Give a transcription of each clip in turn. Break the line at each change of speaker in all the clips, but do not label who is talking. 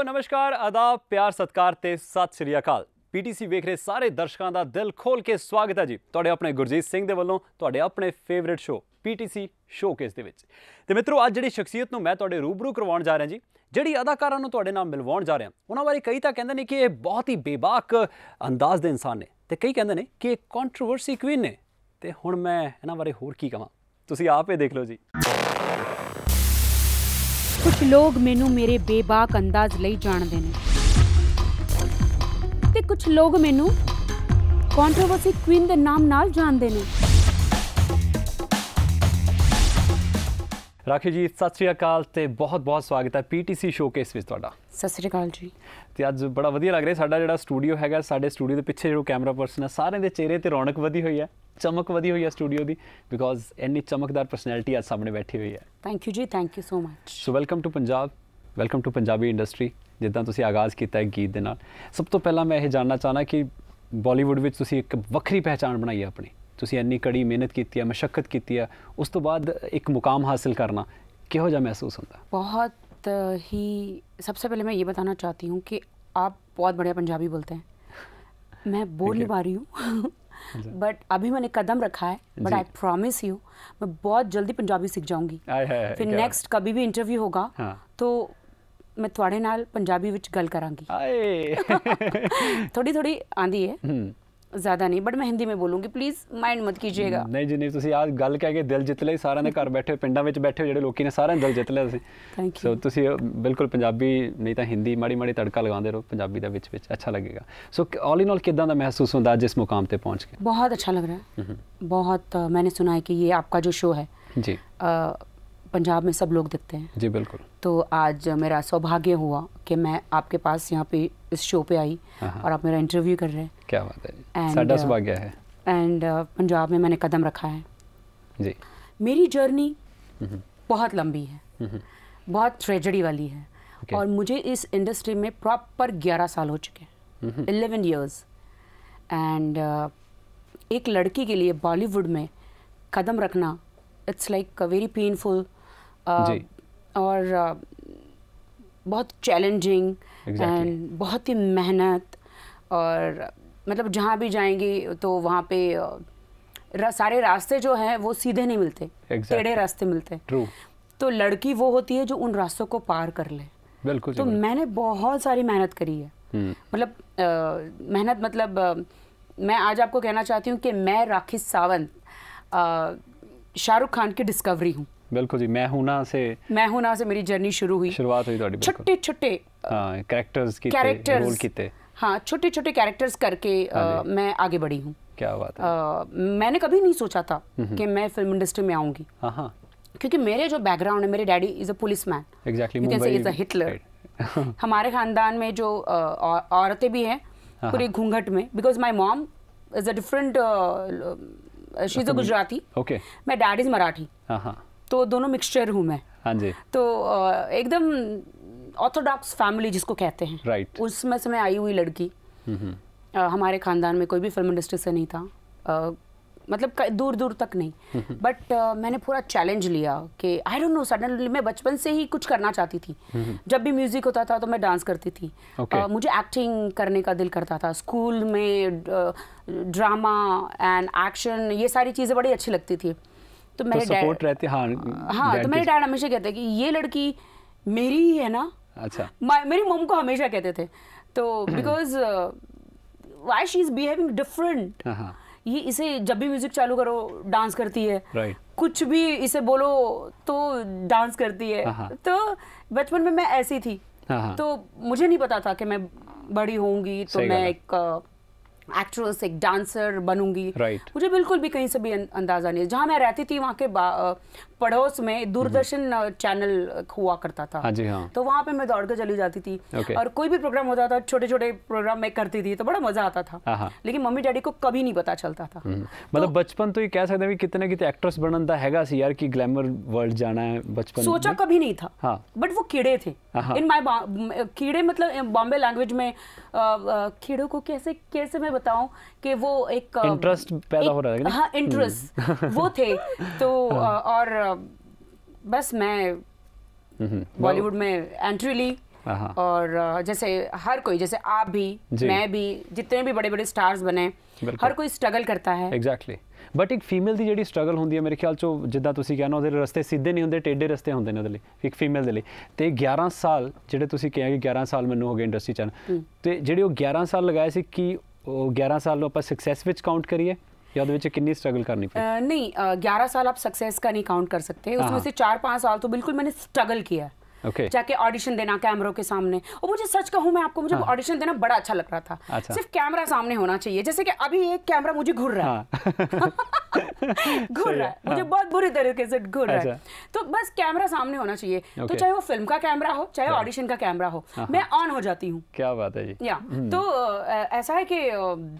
Hello ਨਮਸਕਾਰ ਆਦਾਬ ਪਿਆਰ ਸਤਕਾਰ ਤੇ ਸਤਿ ਸ਼੍ਰੀ ਅਕਾਲ ਪੀਟੀਸੀ ਵੇਖ ਰਹੇ ਸਾਰੇ ਦਰਸ਼ਕਾਂ ਦਾ ਦਿਲ ਖੋਲ ਕੇ ਸਵਾਗਤ ਹੈ ਜੀ ਤੁਹਾਡੇ ਆਪਣੇ ਗੁਰਜੀਤ ਸਿੰਘ ਦੇ ਵੱਲੋਂ ਤੁਹਾਡੇ ਆਪਣੇ ਫੇਵਰਿਟ ਸ਼ੋ ਪੀਟੀਸੀ ਸ਼ੋਕੇਸ ਦੇ ਵਿੱਚ ਤੇ ਮਿੱਤਰੋ ਅੱਜ ਜਿਹੜੀ ਸ਼ਖਸੀਅਤ ਨੂੰ ਮੈਂ ਤੁਹਾਡੇ ਰੂਬਰੂ ਕਰਵਾਉਣ ਜਾ ਰਿਹਾ ਜੀ ਜਿਹੜੀ ਅਦਾਕਾਰਾਂ ਨੂੰ ਤੁਹਾਡੇ ਨਾਲ ਮਿਲਵਾਉਣ ਜਾ ਰਿਹਾ ਉਹਨਾਂ ਬਾਰੇ ਕਈ ਤਾਂ ਕਹਿੰਦੇ ਨੇ ਕਿ ਇਹ ਬਹੁਤ ਹੀ ਬੇਬਾਕ ਅੰਦਾਜ਼ ਦੇ ਇਨਸਾਨ ਨੇ ਤੇ ਕਈ ਕਹਿੰਦੇ ਨੇ ਕਿ ਇਹ ਕੰਟਰੋਵਰਸੀ ਕੁਈਨ ਨੇ ਤੇ ਹੁਣ ਮੈਂ ਇਹਨਾਂ ਬਾਰੇ ਹੋਰ ਕੀ ਕਹਾਂ ਤੁਸੀਂ ਆਪ ਹੀ ਦੇਖ ਲਓ ਜੀ
ਕੁਝ ਲੋਕ ਮੈਨੂੰ ਮੇਰੇ ਬੇਬਾਕ ਅੰਦਾਜ਼ ਲਈ ਜਾਣਦੇ ਨੇ ਤੇ ਕੁਝ ਲੋਕ ਮੈਨੂੰ ਕੰਟਰੋਵਰਸੀ ਕੁਇਨ ਦੇ ਨਾਮ ਨਾਲ ਜਾਣਦੇ ਨੇ
ਰਾਖੀ ਜੀ ਸਤਿ ਸ੍ਰੀ ਅਕਾਲ ਤੇ ਬਹੁਤ ਬਹੁਤ ਸਵਾਗਤ ਹੈ ਪੀਟੀਸੀ ਸ਼ੋਕੇਸ ਵਿੱਚ ਤੁਹਾਡਾ
ਸਤਿ ਸ੍ਰੀ
ਅਕਾਲ ਜੀ
ਤੇ ਅੱਜ ਬੜਾ ਵਧੀਆ ਲੱਗ ਰਿਹਾ ਸਾਡਾ ਜਿਹੜਾ ਸਟੂਡੀਓ ਹੈਗਾ ਸਾਡੇ ਸਟੂਡੀਓ ਦੇ ਪਿੱਛੇ ਜਿਹੜਾ ਕੈਮਰਾ ਪਰਸਨ ਹੈ ਸਾਰਿਆਂ ਦੇ ਚਿਹਰੇ ਤੇ ਰੌਣਕ ਵਧੀ ਹੋਈ ਹੈ ਚਮਕ ਵਧੀ ਹੋਈ ਹੈ ਸਟੂਡੀਓ ਦੀ ਬਿਕੋਜ਼ ਇੰਨੀ ਚਮਕਦਾਰ ਪਰਸਨੈਲਿਟੀ ਅੱਜ ਸਾਹਮਣੇ ਬੈਠੀ ਹੋਈ ਹੈ
thank you ji thank you so much
so welcome to Punjab welcome to Punjabi industry ਜਿੱਦਾਂ ਤੁਸੀਂ ਆਗਾਜ਼ ਕੀਤਾ ਹੈ ਗੀਤ ਦੇ ਨਾਲ ਸਭ ਤੋਂ ਪਹਿਲਾਂ ਮੈਂ ਇਹ ਜਾਣਨਾ ਚਾਹਨਾ ਕਿ ਬਾਲੀਵੁੱਡ ਵਿੱਚ ਤੁਸੀਂ ਇੱਕ ਵੱਖਰੀ ਪਹਿਚਾਣ ਬਣਾਈ ਹੈ ਆਪਣੀ ਤੁਸੀਂ ਇੰਨੀ ਕੜੀ ਮਿਹਨਤ ਕੀਤੀ ਹੈ ਮਸ਼ਕਕਤ ਕੀਤੀ ਹੈ ਉਸ ਤੋਂ ਬਾਅਦ ਇੱਕ ਮੁਕਾਮ ਹਾਸਲ ਕਰਨਾ ਕਿਹੋ ਜਿਹਾ ਮਹਿਸੂਸ ਹੁੰਦਾ
ਬਹੁਤ बहुत ही सबसे पहले मैं ये बताना चाहती हूँ कि आप बहुत बढ़िया पंजाबी बोलते हैं मैं बोल नहीं पा रही हूँ बट अच्छा। अभी मैंने कदम रखा है बट आई प्रॉमिस यू मैं बहुत जल्दी पंजाबी सीख जाऊंगी फिर नेक्स्ट कभी भी इंटरव्यू होगा हाँ. तो मैं थोड़े नाल पंजाबी विच गल करांगी थोड़ी थोड़ी आंदी है हम्म। ਜ਼ਿਆਦਾ ਨਹੀਂ ਬਟ ਮੈਂ ਹਿੰਦੀ ਮੇ ਬੋਲੂੰਗੀ ਪਲੀਜ਼ ਮਾਈਂਡ ਮਤ ਕੀਜੀਏਗਾ
ਨਹੀਂ ਜੀ ਨਹੀਂ ਤੁਸੀਂ ਆਜ ਗੱਲ ਕਹਿ ਕੇ ਦਿਲ ਜਿੱਤ ਲਈ ਸਾਰਿਆਂ ਦੇ ਘਰ ਬੈਠੇ ਪਿੰਡਾਂ ਵਿੱਚ ਬੈਠੇ ਜਿਹੜੇ ਲੋਕੀ ਨੇ ਸਾਰਿਆਂ ਦਾ ਦਿਲ ਜਿੱਤ ਲਿਆ ਤੁਸੀਂ ਥੈਂਕ ਯੂ ਸੋ ਤੁਸੀਂ ਬਿਲਕੁਲ ਪੰਜਾਬੀ ਨਹੀਂ ਤਾਂ ਹਿੰਦੀ ਮਾੜੀ ਮਾੜੀ ਤੜਕਾ ਲਗਾਉਂਦੇ ਰਹੋ ਪੰਜਾਬੀ ਦਾ ਵਿੱਚ ਵਿੱਚ ਅੱਛਾ ਲੱਗੇਗਾ ਸੋ ਆਲ ਇਨ ਆਲ ਕਿਦਾਂ ਦਾ ਮਹਿਸੂਸ ਹੁੰਦਾ ਜਿਸ ਮੁਕਾਮ ਤੇ ਪਹੁੰਚ
ਕੇ ਬਹੁਤ ਅੱਛਾ ਲੱਗ ਰਿਹਾ ਹੈ ਬਹੁਤ ਮੈਨੇ ਸੁਣਾਇਆ ਕਿ ਇਹ ਆਪਕਾ ਜੋ ਸ਼ੋਅ ਹੈ ਜੀ पंजाब में सब लोग देखते हैं जी बिल्कुल तो आज मेरा सौभाग्य हुआ कि मैं आपके पास यहाँ पे इस शो पे आई हाँ, हाँ। और आप मेरा इंटरव्यू कर रहे हैं
क्या बात है एंड uh, सौभाग्य
है
एंड uh, पंजाब में मैंने कदम रखा है जी मेरी जर्नी हम्म, हम्म। बहुत लंबी है हम्म, बहुत ट्रेजडी वाली है okay. और मुझे इस इंडस्ट्री में प्रॉपर ग्यारह साल हो चुके
हैं
इलेवन ईयर्स एंड एक लड़की के लिए बॉलीवुड में कदम रखना it's like a very painful और बहुत चैलेंजिंग एंड बहुत ही मेहनत और मतलब जहाँ भी जाएंगे तो वहाँ पे रा, सारे रास्ते जो हैं वो सीधे नहीं मिलते exactly. टेढ़े रास्ते मिलते हैं तो लड़की वो होती है जो उन रास्तों को पार कर ले बिल्कुल तो मैंने बहुत सारी मेहनत करी है hmm. मतलब मेहनत मतलब आ, मैं आज आपको कहना चाहती हूँ कि मैं राखी सावंत शाहरुख खान की डिस्कवरी हूँ
बिल्कुल जी मैं ਬਿਲਕੁਲ ਜੀ ਮੈਂ ਹੁਣਾ ਸੇ
ਮੈਂ ਹੁਣਾ ਸੇ ਮੇਰੀ ਜਰਨੀ हुई ਹੋਈ
ਸ਼ੁਰੂਆਤ ਹੋਈ छोटे ਛੋਟੇ कैरेक्टर्स हाँ, की ਕੈਰੈਕਟਰਸ रोल की थे
हाँ छोटे छोटे कैरेक्टर्स करके आ, हाँ मैं आगे बढ़ी हूँ क्या बात है आ, मैंने कभी नहीं सोचा था कि मैं फिल्म इंडस्ट्री में आऊँगी हाँ, क्योंकि मेरे जो बैकग्राउंड है मेरे daddy is a policeman
exactly is a
Hitler हमारे खानदान में जो औरतें भी हैं पूरे घूंघट में because my mom is a different she is a Gujarati okay my dad is Marathi तो दोनों मिक्सचर हूँ मैं हाँ जी तो एकदम ऑर्थोडॉक्स फैमिली जिसको कहते हैं राइट उसमें से मैं आई हुई लड़की आ, हमारे खानदान में कोई भी फिल्म इंडस्ट्री से नहीं था आ, मतलब दूर दूर तक नहीं बट uh, मैंने पूरा चैलेंज लिया कि आई डोंट नो सडनली मैं बचपन से ही कुछ करना चाहती थी जब भी म्यूज़िक होता था तो मैं डांस करती थी okay. uh, मुझे एक्टिंग करने का दिल करता था स्कूल में ड्रामा एंड एक्शन ये सारी चीज़ें बड़ी अच्छी लगती थी तो, तो मेरे तो सपोर्ट रहते हाँ हाँ तो मेरे डैड हमेशा कहते कि ये लड़की मेरी ही है ना अच्छा मेरी मम को हमेशा कहते थे तो because why she is behaving different ये इसे जब भी म्यूजिक चालू करो डांस करती है right. कुछ भी इसे बोलो तो डांस करती है हाँ, हाँ। तो बचपन में मैं ऐसी थी हाँ, तो मुझे नहीं पता था कि मैं बड़ी होंगी तो मैं एक एक्ट्रेस एक डांसर बनूंगी right. मुझे बिल्कुल भी कहीं से भी अं-, अंदाज़ा नहीं जहाँ मैं रहती थी वहाँ के पड़ोस में दूरदर्शन हम्म। चैनल हुआ करता था हाँ जी हाँ तो वहाँ पे मैं दौड़ कर चली जाती थी okay. और कोई भी प्रोग्राम होता था छोटे छोटे प्रोग्राम मैं करती थी तो बड़ा मजा आता था हाँ, हाँ। लेकिन मम्मी डैडी को कभी नहीं पता चलता था हम्म।
मतलब तो बचपन तो ये कह सकते कितने कितने एक्ट्रेस बनता है यार की ग्लैमर वर्ल्ड जाना है बचपन सोचा कभी नहीं था हाँ।
बट वो कीड़े थे इन माई कीड़े मतलब बॉम्बे लैंग्वेज में कीड़ों को कैसे कैसे मैं बताऊं कि वो एक इंटरेस्ट
पैदा हो रहा है हाँ इंटरेस्ट हम्म। वो
थे तो और बस मैं बॉलीवुड में एंट्री ली और जैसे हर कोई जैसे आप भी मैं भी जितने भी बड़े बड़े स्टार्स बने हर कोई स्ट्रगल करता है
एग्जैक्टली ਬਟ ਇੱਕ ਫੀਮੇਲ ਦੀ ਜਿਹੜੀ ਸਟਰਗਲ ਹੁੰਦੀ ਹੈ ਮੇਰੇ ਖਿਆਲ ਚੋਂ ਜਿੱਦਾਂ ਤੁਸੀਂ ਕਹਿੰਦੇ ਹੋ ਉਹਦੇ ਰਸਤੇ ਸਿੱਧੇ ਨਹੀਂ ਹੁੰਦੇ ਟੇਡੇ ਰਸਤੇ ਹੁੰਦੇ ਨੇ ਉਹਦੇ ਲਈ ਇੱਕ ਫੀਮੇਲ ਦੇ ਲਈ ਤੇ 11 ਸਾਲ ਜਿਹੜੇ ਤੁਸੀਂ ਕਿਹਾ ਕਿ 11 ਸਾਲ ਮੈਨੂੰ ਹੋ ਗਏ ਇੰਡਸਟਰੀ ਚ ਤੇ ਜਿਹੜੇ ਉਹ 11 ਸਾਲ ਲਗਾਏ ਸੀ ਕਿ ਉਹ 11 ਸਾਲ ਨੂੰ ਆਪਾਂ ਸਕਸੈਸ ਵਿੱਚ ਕਾਊਂਟ ਕਰੀਏ ਜਾਂ ਉਹਦੇ ਵਿੱਚ ਕਿੰਨੀ ਸਟਰਗਲ ਕਰਨੀ
ਪਈ 11 का नहीं काउंट कर सकते उसमें हाँ। से चार पांच साल तो बिल्कुल मैंने स्ट्रगल किया है okay. जाके ऑडिशन देना कैमरों के सामने और मुझे सच कहूँ मैं आपको मुझे ऑडिशन हाँ. देना बड़ा अच्छा लग रहा था अच्छा. सिर्फ कैमरा सामने होना चाहिए जैसे कि अभी एक कैमरा मुझे
घूर रहा है हाँ।
घूर रहा है मुझे हाँ। बहुत बुरी तरीके से घूर रहा है अच्छा। तो बस कैमरा सामने होना चाहिए तो चाहे वो फिल्म का कैमरा हो चाहे ऑडिशन हाँ। का कैमरा हो मैं ऑन हो जाती
हूँ क्या बात है जी या
हम्म। तो ऐसा है कि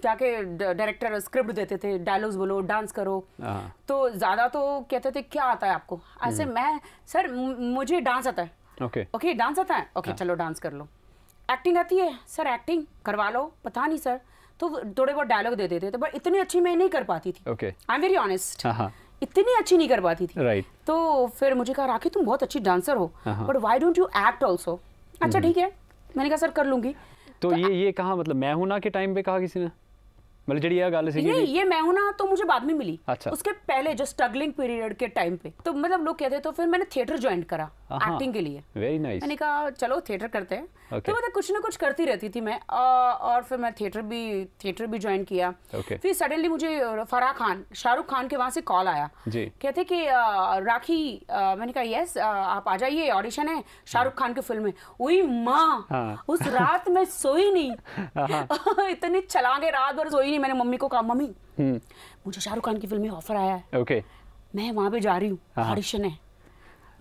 जाके डायरेक्टर स्क्रिप्ट देते थे डायलॉग्स बोलो डांस करो तो ज़्यादा तो कहते थे क्या आता है आपको ऐसे हम्म। मैं सर मुझे डांस आता है ओके ओके डांस आता है ओके हाँ। चलो डांस कर लो एक्टिंग आती है सर एक्टिंग करवा लो पता नहीं सर तो थोड़े बहुत डायलॉग दे देते थे बट इतनी अच्छी मैं नहीं कर पाती थी okay I am very honest इतनी अच्छी नहीं कर पाती थी राइट right. तो फिर मुझे कहा राखी तुम बहुत अच्छी डांसर हो but why don't you act also अच्छा हम्म। ठीक है मैंने कहा सर कर लूंगी
तो, तो ये ये कहा मतलब मैं हूं ना के टाइम पे कहा किसी ने मतलब जड़ी ਇਹ ਗੱਲ ਸੀ नहीं
ये मैं हूं ना तो मुझे बाद में मिली अच्छा। उसके पहले जो स्ट्रगलिंग पीरियड के टाइम पे तो मतलब लोग कहते तो फिर मैंने थिएटर ज्वाइन करा एक्टिंग के लिए वेरी नाइस मैंने कहा चलो थिएटर करते हैं तो मतलब कुछ ना कुछ करती रहती थी मैं और फिर मैं थिएटर भी थिएटर भी ज्वाइन किया फिर सडनली मुझे फराह खान शाहरुख खान के वहां से कॉल आया कहते कि राखी मैंने कहा यस आप आ जाइए ऑडिशन है शाहरुख खान की फिल्म में उई माँ हाँ। उस रात में सोई
नहीं
इतनी चलांगे रात भर सोई ही मैंने मम्मी को कहा मम्मी हम्म। मुझे शाहरुख खान की फिल्म में ऑफर आया है ओके मैं वहाँ पे जा रही हूँ ऑडिशन हाँ, हाँ। है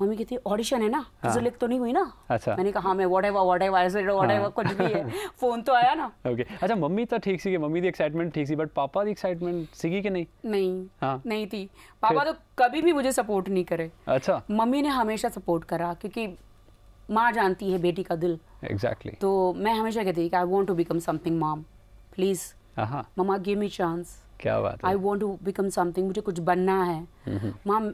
मम्मी कहती ऑडिशन है ना हाँ। तो नहीं हुई ना अच्छा मैंने कहा हाँ, मैं वट एवर वट एवर एसिड एवर कुछ भी है फोन तो आया ना
ओके okay. अच्छा मम्मी तो ठीक सी मम्मी दी एक्साइटमेंट ठीक सी बट पापा दी एक्साइटमेंट सी कि
नहीं नहीं हाँ। नहीं थी पापा तो कभी भी मुझे सपोर्ट नहीं करे अच्छा मम्मी ने हमेशा सपोर्ट करा क्योंकि माँ जानती है बेटी का दिल एग्जैक्टली exactly. तो मैं हमेशा कहती I want to become something mom please mama give me chance क्या बात I want to become something मुझे कुछ बनना
है
माम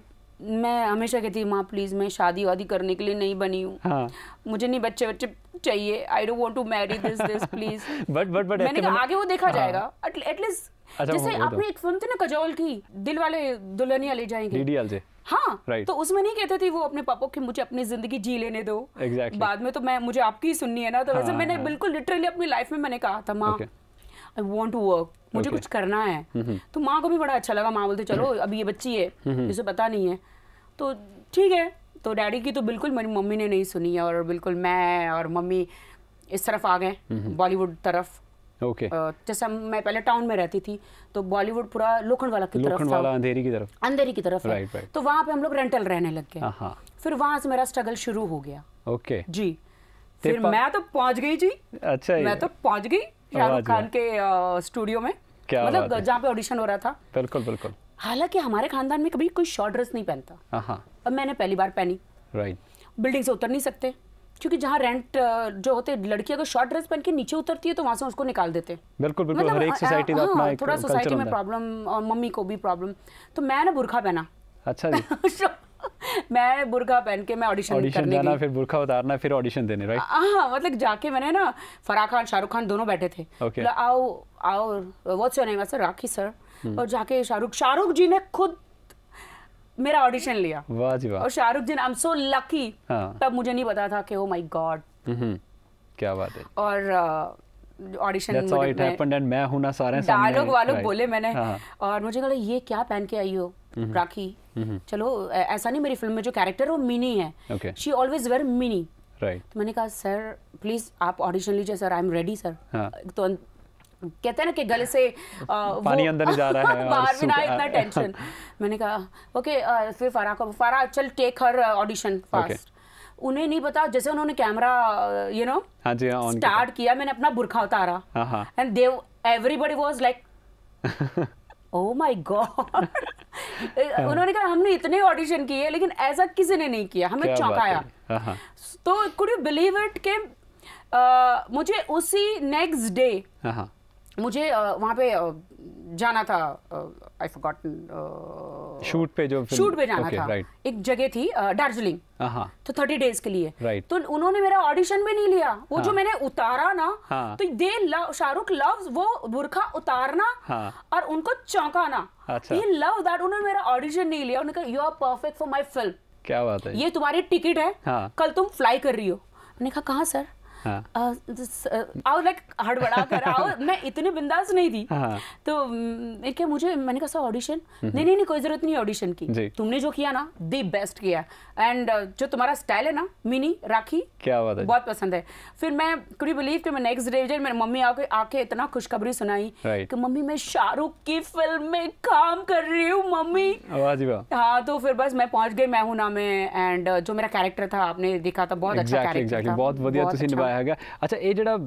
मैं हमेशा कहती हूँ माँ प्लीज़ मैं शादी वादी करने के लिए नहीं बनी हूँ हाँ. मुझे नहीं बच्चे बच्चे चाहिए I don't want to marry this this please
but but but मैंने कहा आगे वो देखा हाँ. जाएगा
एटलीस्ट अच्छा, जैसे आपने तो- एक फिल्म थी ना कजौल की दिल वाले दुल्हनिया ले जाएंगे डीडीएल
से हाँ right. तो
उसमें नहीं कहते थे वो अपने पापा की मुझे अपनी जिंदगी जी लेने दो exactly. बाद में तो मैं मुझे आपकी ही सुननी है ना तो वैसे हाँ, मैंने हाँ। बिल्कुल लिटरली अपनी लाइफ में मैंने कहा था माँ आई वॉन्ट टू वर्क मुझे okay. कुछ करना है तो माँ को भी बड़ा अच्छा लगा माँ बोलते चलो हम्म। अभी ये बच्ची है इसे पता नहीं है तो ठीक है तो डैडी की तो बिल्कुल मेरी मम्मी ने नहीं सुनी और बिल्कुल मैं और मम्मी इस तरफ आ गए बॉलीवुड तरफ ओके okay. जैसे मैं पहले टाउन में रहती थी तो बॉलीवुड पूरा लोखंड वाला की तरफ वाला
अंधेरी की तरफ
अंधेरी की तरफ राइट राइट तो वहाँ पे हम लोग रेंटल रहने लग गए फिर वहाँ से मेरा स्ट्रगल शुरू हो गया ओके okay. जी फिर मैं तो पहुंच गई जी
अच्छा मैं तो
पहुंच गई शाहरुख खान के स्टूडियो में क्या मतलब जहाँ पे ऑडिशन हो रहा था बिल्कुल बिल्कुल हालांकि हमारे खानदान में कभी कोई शॉर्ट ड्रेस नहीं पहनता हाँ, हाँ। अब मैंने पहली बार पहनी राइट बिल्डिंग से उतर नहीं सकते क्योंकि जहाँ रेंट जो होते लड़की अगर शॉर्ट ड्रेस पहन के नीचे उतरती है तो वहां से उसको निकाल देते
बिल्कुल बिल्कुल मतलब, हर एक सोसाइटी हाँ, का अपना थोड़ा सोसाइटी में
प्रॉब्लम और मम्मी को भी प्रॉब्लम तो मैं ना बुरखा पहना अच्छा जी मैं बुरखा पहन के मैं ऑडिशन ऑडिशन जाना फिर
बुरखा उतारना फिर ऑडिशन देने राइट
हाँ मतलब जाके मैंने ना फराह खान शाहरुख खान दोनों बैठे थे आओ आओ what's your name sir Rakhi sir hmm. और जाके शाहरुख शाहरुख जी ने खुद मेरा ऑडिशन लिया
वाह जी वाह और
Shahrukh ji I am so lucky तब मुझे नहीं पता था कि ओ माय गॉड क्या बात है और ऑडिशन uh, मैं,
मैं हूं ना सारे डायलॉग वालों बोले मैंने हाँ.
और मुझे कहा ये क्या पहन के आई हो राखी mm-hmm. mm-hmm. चलो ऐसा नहीं मेरी फिल्म में जो कैरेक्टर वो मिनी
है she
always wear mini right मैंने कहा सर प्लीज आप ऑडिशन लीजिए sir I am ready sir तो कहते हैं ना कि गल से आ, पानी अंदर जा रहा है बाहर भी ना इतना टेंशन मैंने कहा ओके okay, फिर फारा को फारा चल टेक हर ऑडिशन फास्ट उन्हें नहीं पता जैसे उन्होंने कैमरा यू नो स्टार्ट किया मैंने अपना बुरखा उतारा and then everybody was like oh my god उन्होंने कहा हमने इतने ऑडिशन किए लेकिन ऐसा किसी ने नहीं किया हमें चौंकाया हाँ, हाँ। तो कुड यू बिलीव इट के मुझे उसी नेक्स्ट डे मुझे वहाँ पे जाना था आई फॉरगॉटन
शूट पे जो शूट पे जाना okay, था right.
एक जगह थी दार्जिलिंग हाँ, हाँ। तो थर्टी डेज के लिए right. तो उन्होंने मेरा ऑडिशन भी नहीं लिया वो हाँ. जो मैंने उतारा ना हाँ. तो दे लव शाहरुख लव वो बुरखा उतारना हाँ. और उनको चौंकाना अच्छा. ये लव दैट उन्होंने मेरा ऑडिशन नहीं लिया उन्होंने कहा you are perfect for my film
क्या बात है ये
तुम्हारी टिकट है हाँ. कल तुम फ्लाई कर रही हो मैंने कहा सर हाँ। आओ लाइक हड़बड़ा कर आओ मैं इतने बिंदास नहीं थी हाँ। तो क्या मुझे मैंने कहा सर ऑडिशन हम्म। नहीं नहीं नहीं कोई जरूरत नहीं ऑडिशन की तुमने जो किया ना दी बेस्ट किया एंड जो तुम्हारा स्टाइल है ना मिनी राखी क्या बात है बहुत पसंद है फिर मैं कुड़ी बिलीव कि मैं नेक्स्ट डे जब मेरी मम्मी आके आके इतना खुशखबरी सुनाई कि मम्मी मैं शाहरुख की फिल्म में काम कर रही हूँ मम्मी हाँ तो फिर बस मैं पहुंच गई मैं हूँ ना मैं एंड जो मेरा कैरेक्टर था आपने देखा था बहुत अच्छा कैरेक्टर बहुत बढ़िया
ਆਇਆ ਹੈਗਾ ਅੱਛਾ ਇਹ ਜਿਹੜਾ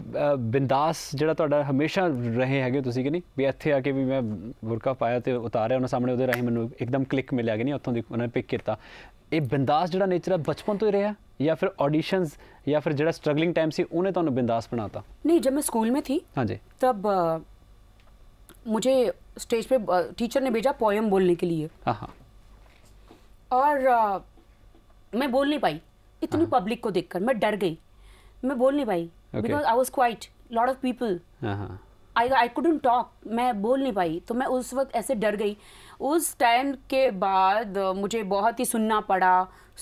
ਬਿੰਦਾਸ ਜਿਹੜਾ ਤੁਹਾਡਾ ਹਮੇਸ਼ਾ ਰਹੇ ਹੈਗੇ ਤੁਸੀਂ ਕਿ ਨਹੀਂ ਵੀ ਇੱਥੇ ਆ ਕੇ ਵੀ ਮੈਂ ਬੁਰਕਾ ਪਾਇਆ ਤੇ ਉਤਾਰਿਆ ਉਹਨਾਂ ਸਾਹਮਣੇ ਉਹਦੇ ਰਾਹੀਂ ਮੈਨੂੰ ਇੱਕਦਮ ਕਲਿੱਕ ਮਿਲਿਆ ਕਿ ਨਹੀਂ ਉੱਥੋਂ ਦੀ ਉਹਨਾਂ ਨੇ ਪਿਕ ਕੀਤਾ ਇਹ ਬਿੰਦਾਸ ਜਿਹੜਾ
ਨੇਚਰ ਹੈ ਬਚਪਨ ਤੋਂ ਹੀ ਰਿਹਾ
या फिर ऑडिशंस या फिर जरा स्ट्रगलिंग टाइम से उन्हें तो बिंदास बनाता
नहीं जब मैं स्कूल में थी हाँ जी तब आ, मुझे स्टेज पे आ, टीचर ने भेजा पोएम बोलने के लिए हाँ और आ, मैं बोल नहीं पाई इतनी पब्लिक को देखकर मैं डर गई मैं बोल नहीं पाई because I was quite lot of people
I
I couldn't talk मैं बोल नहीं पाई तो मैं उस वक्त ऐसे डर गई उस टाइम के बाद मुझे बहुत ही सुनना पड़ा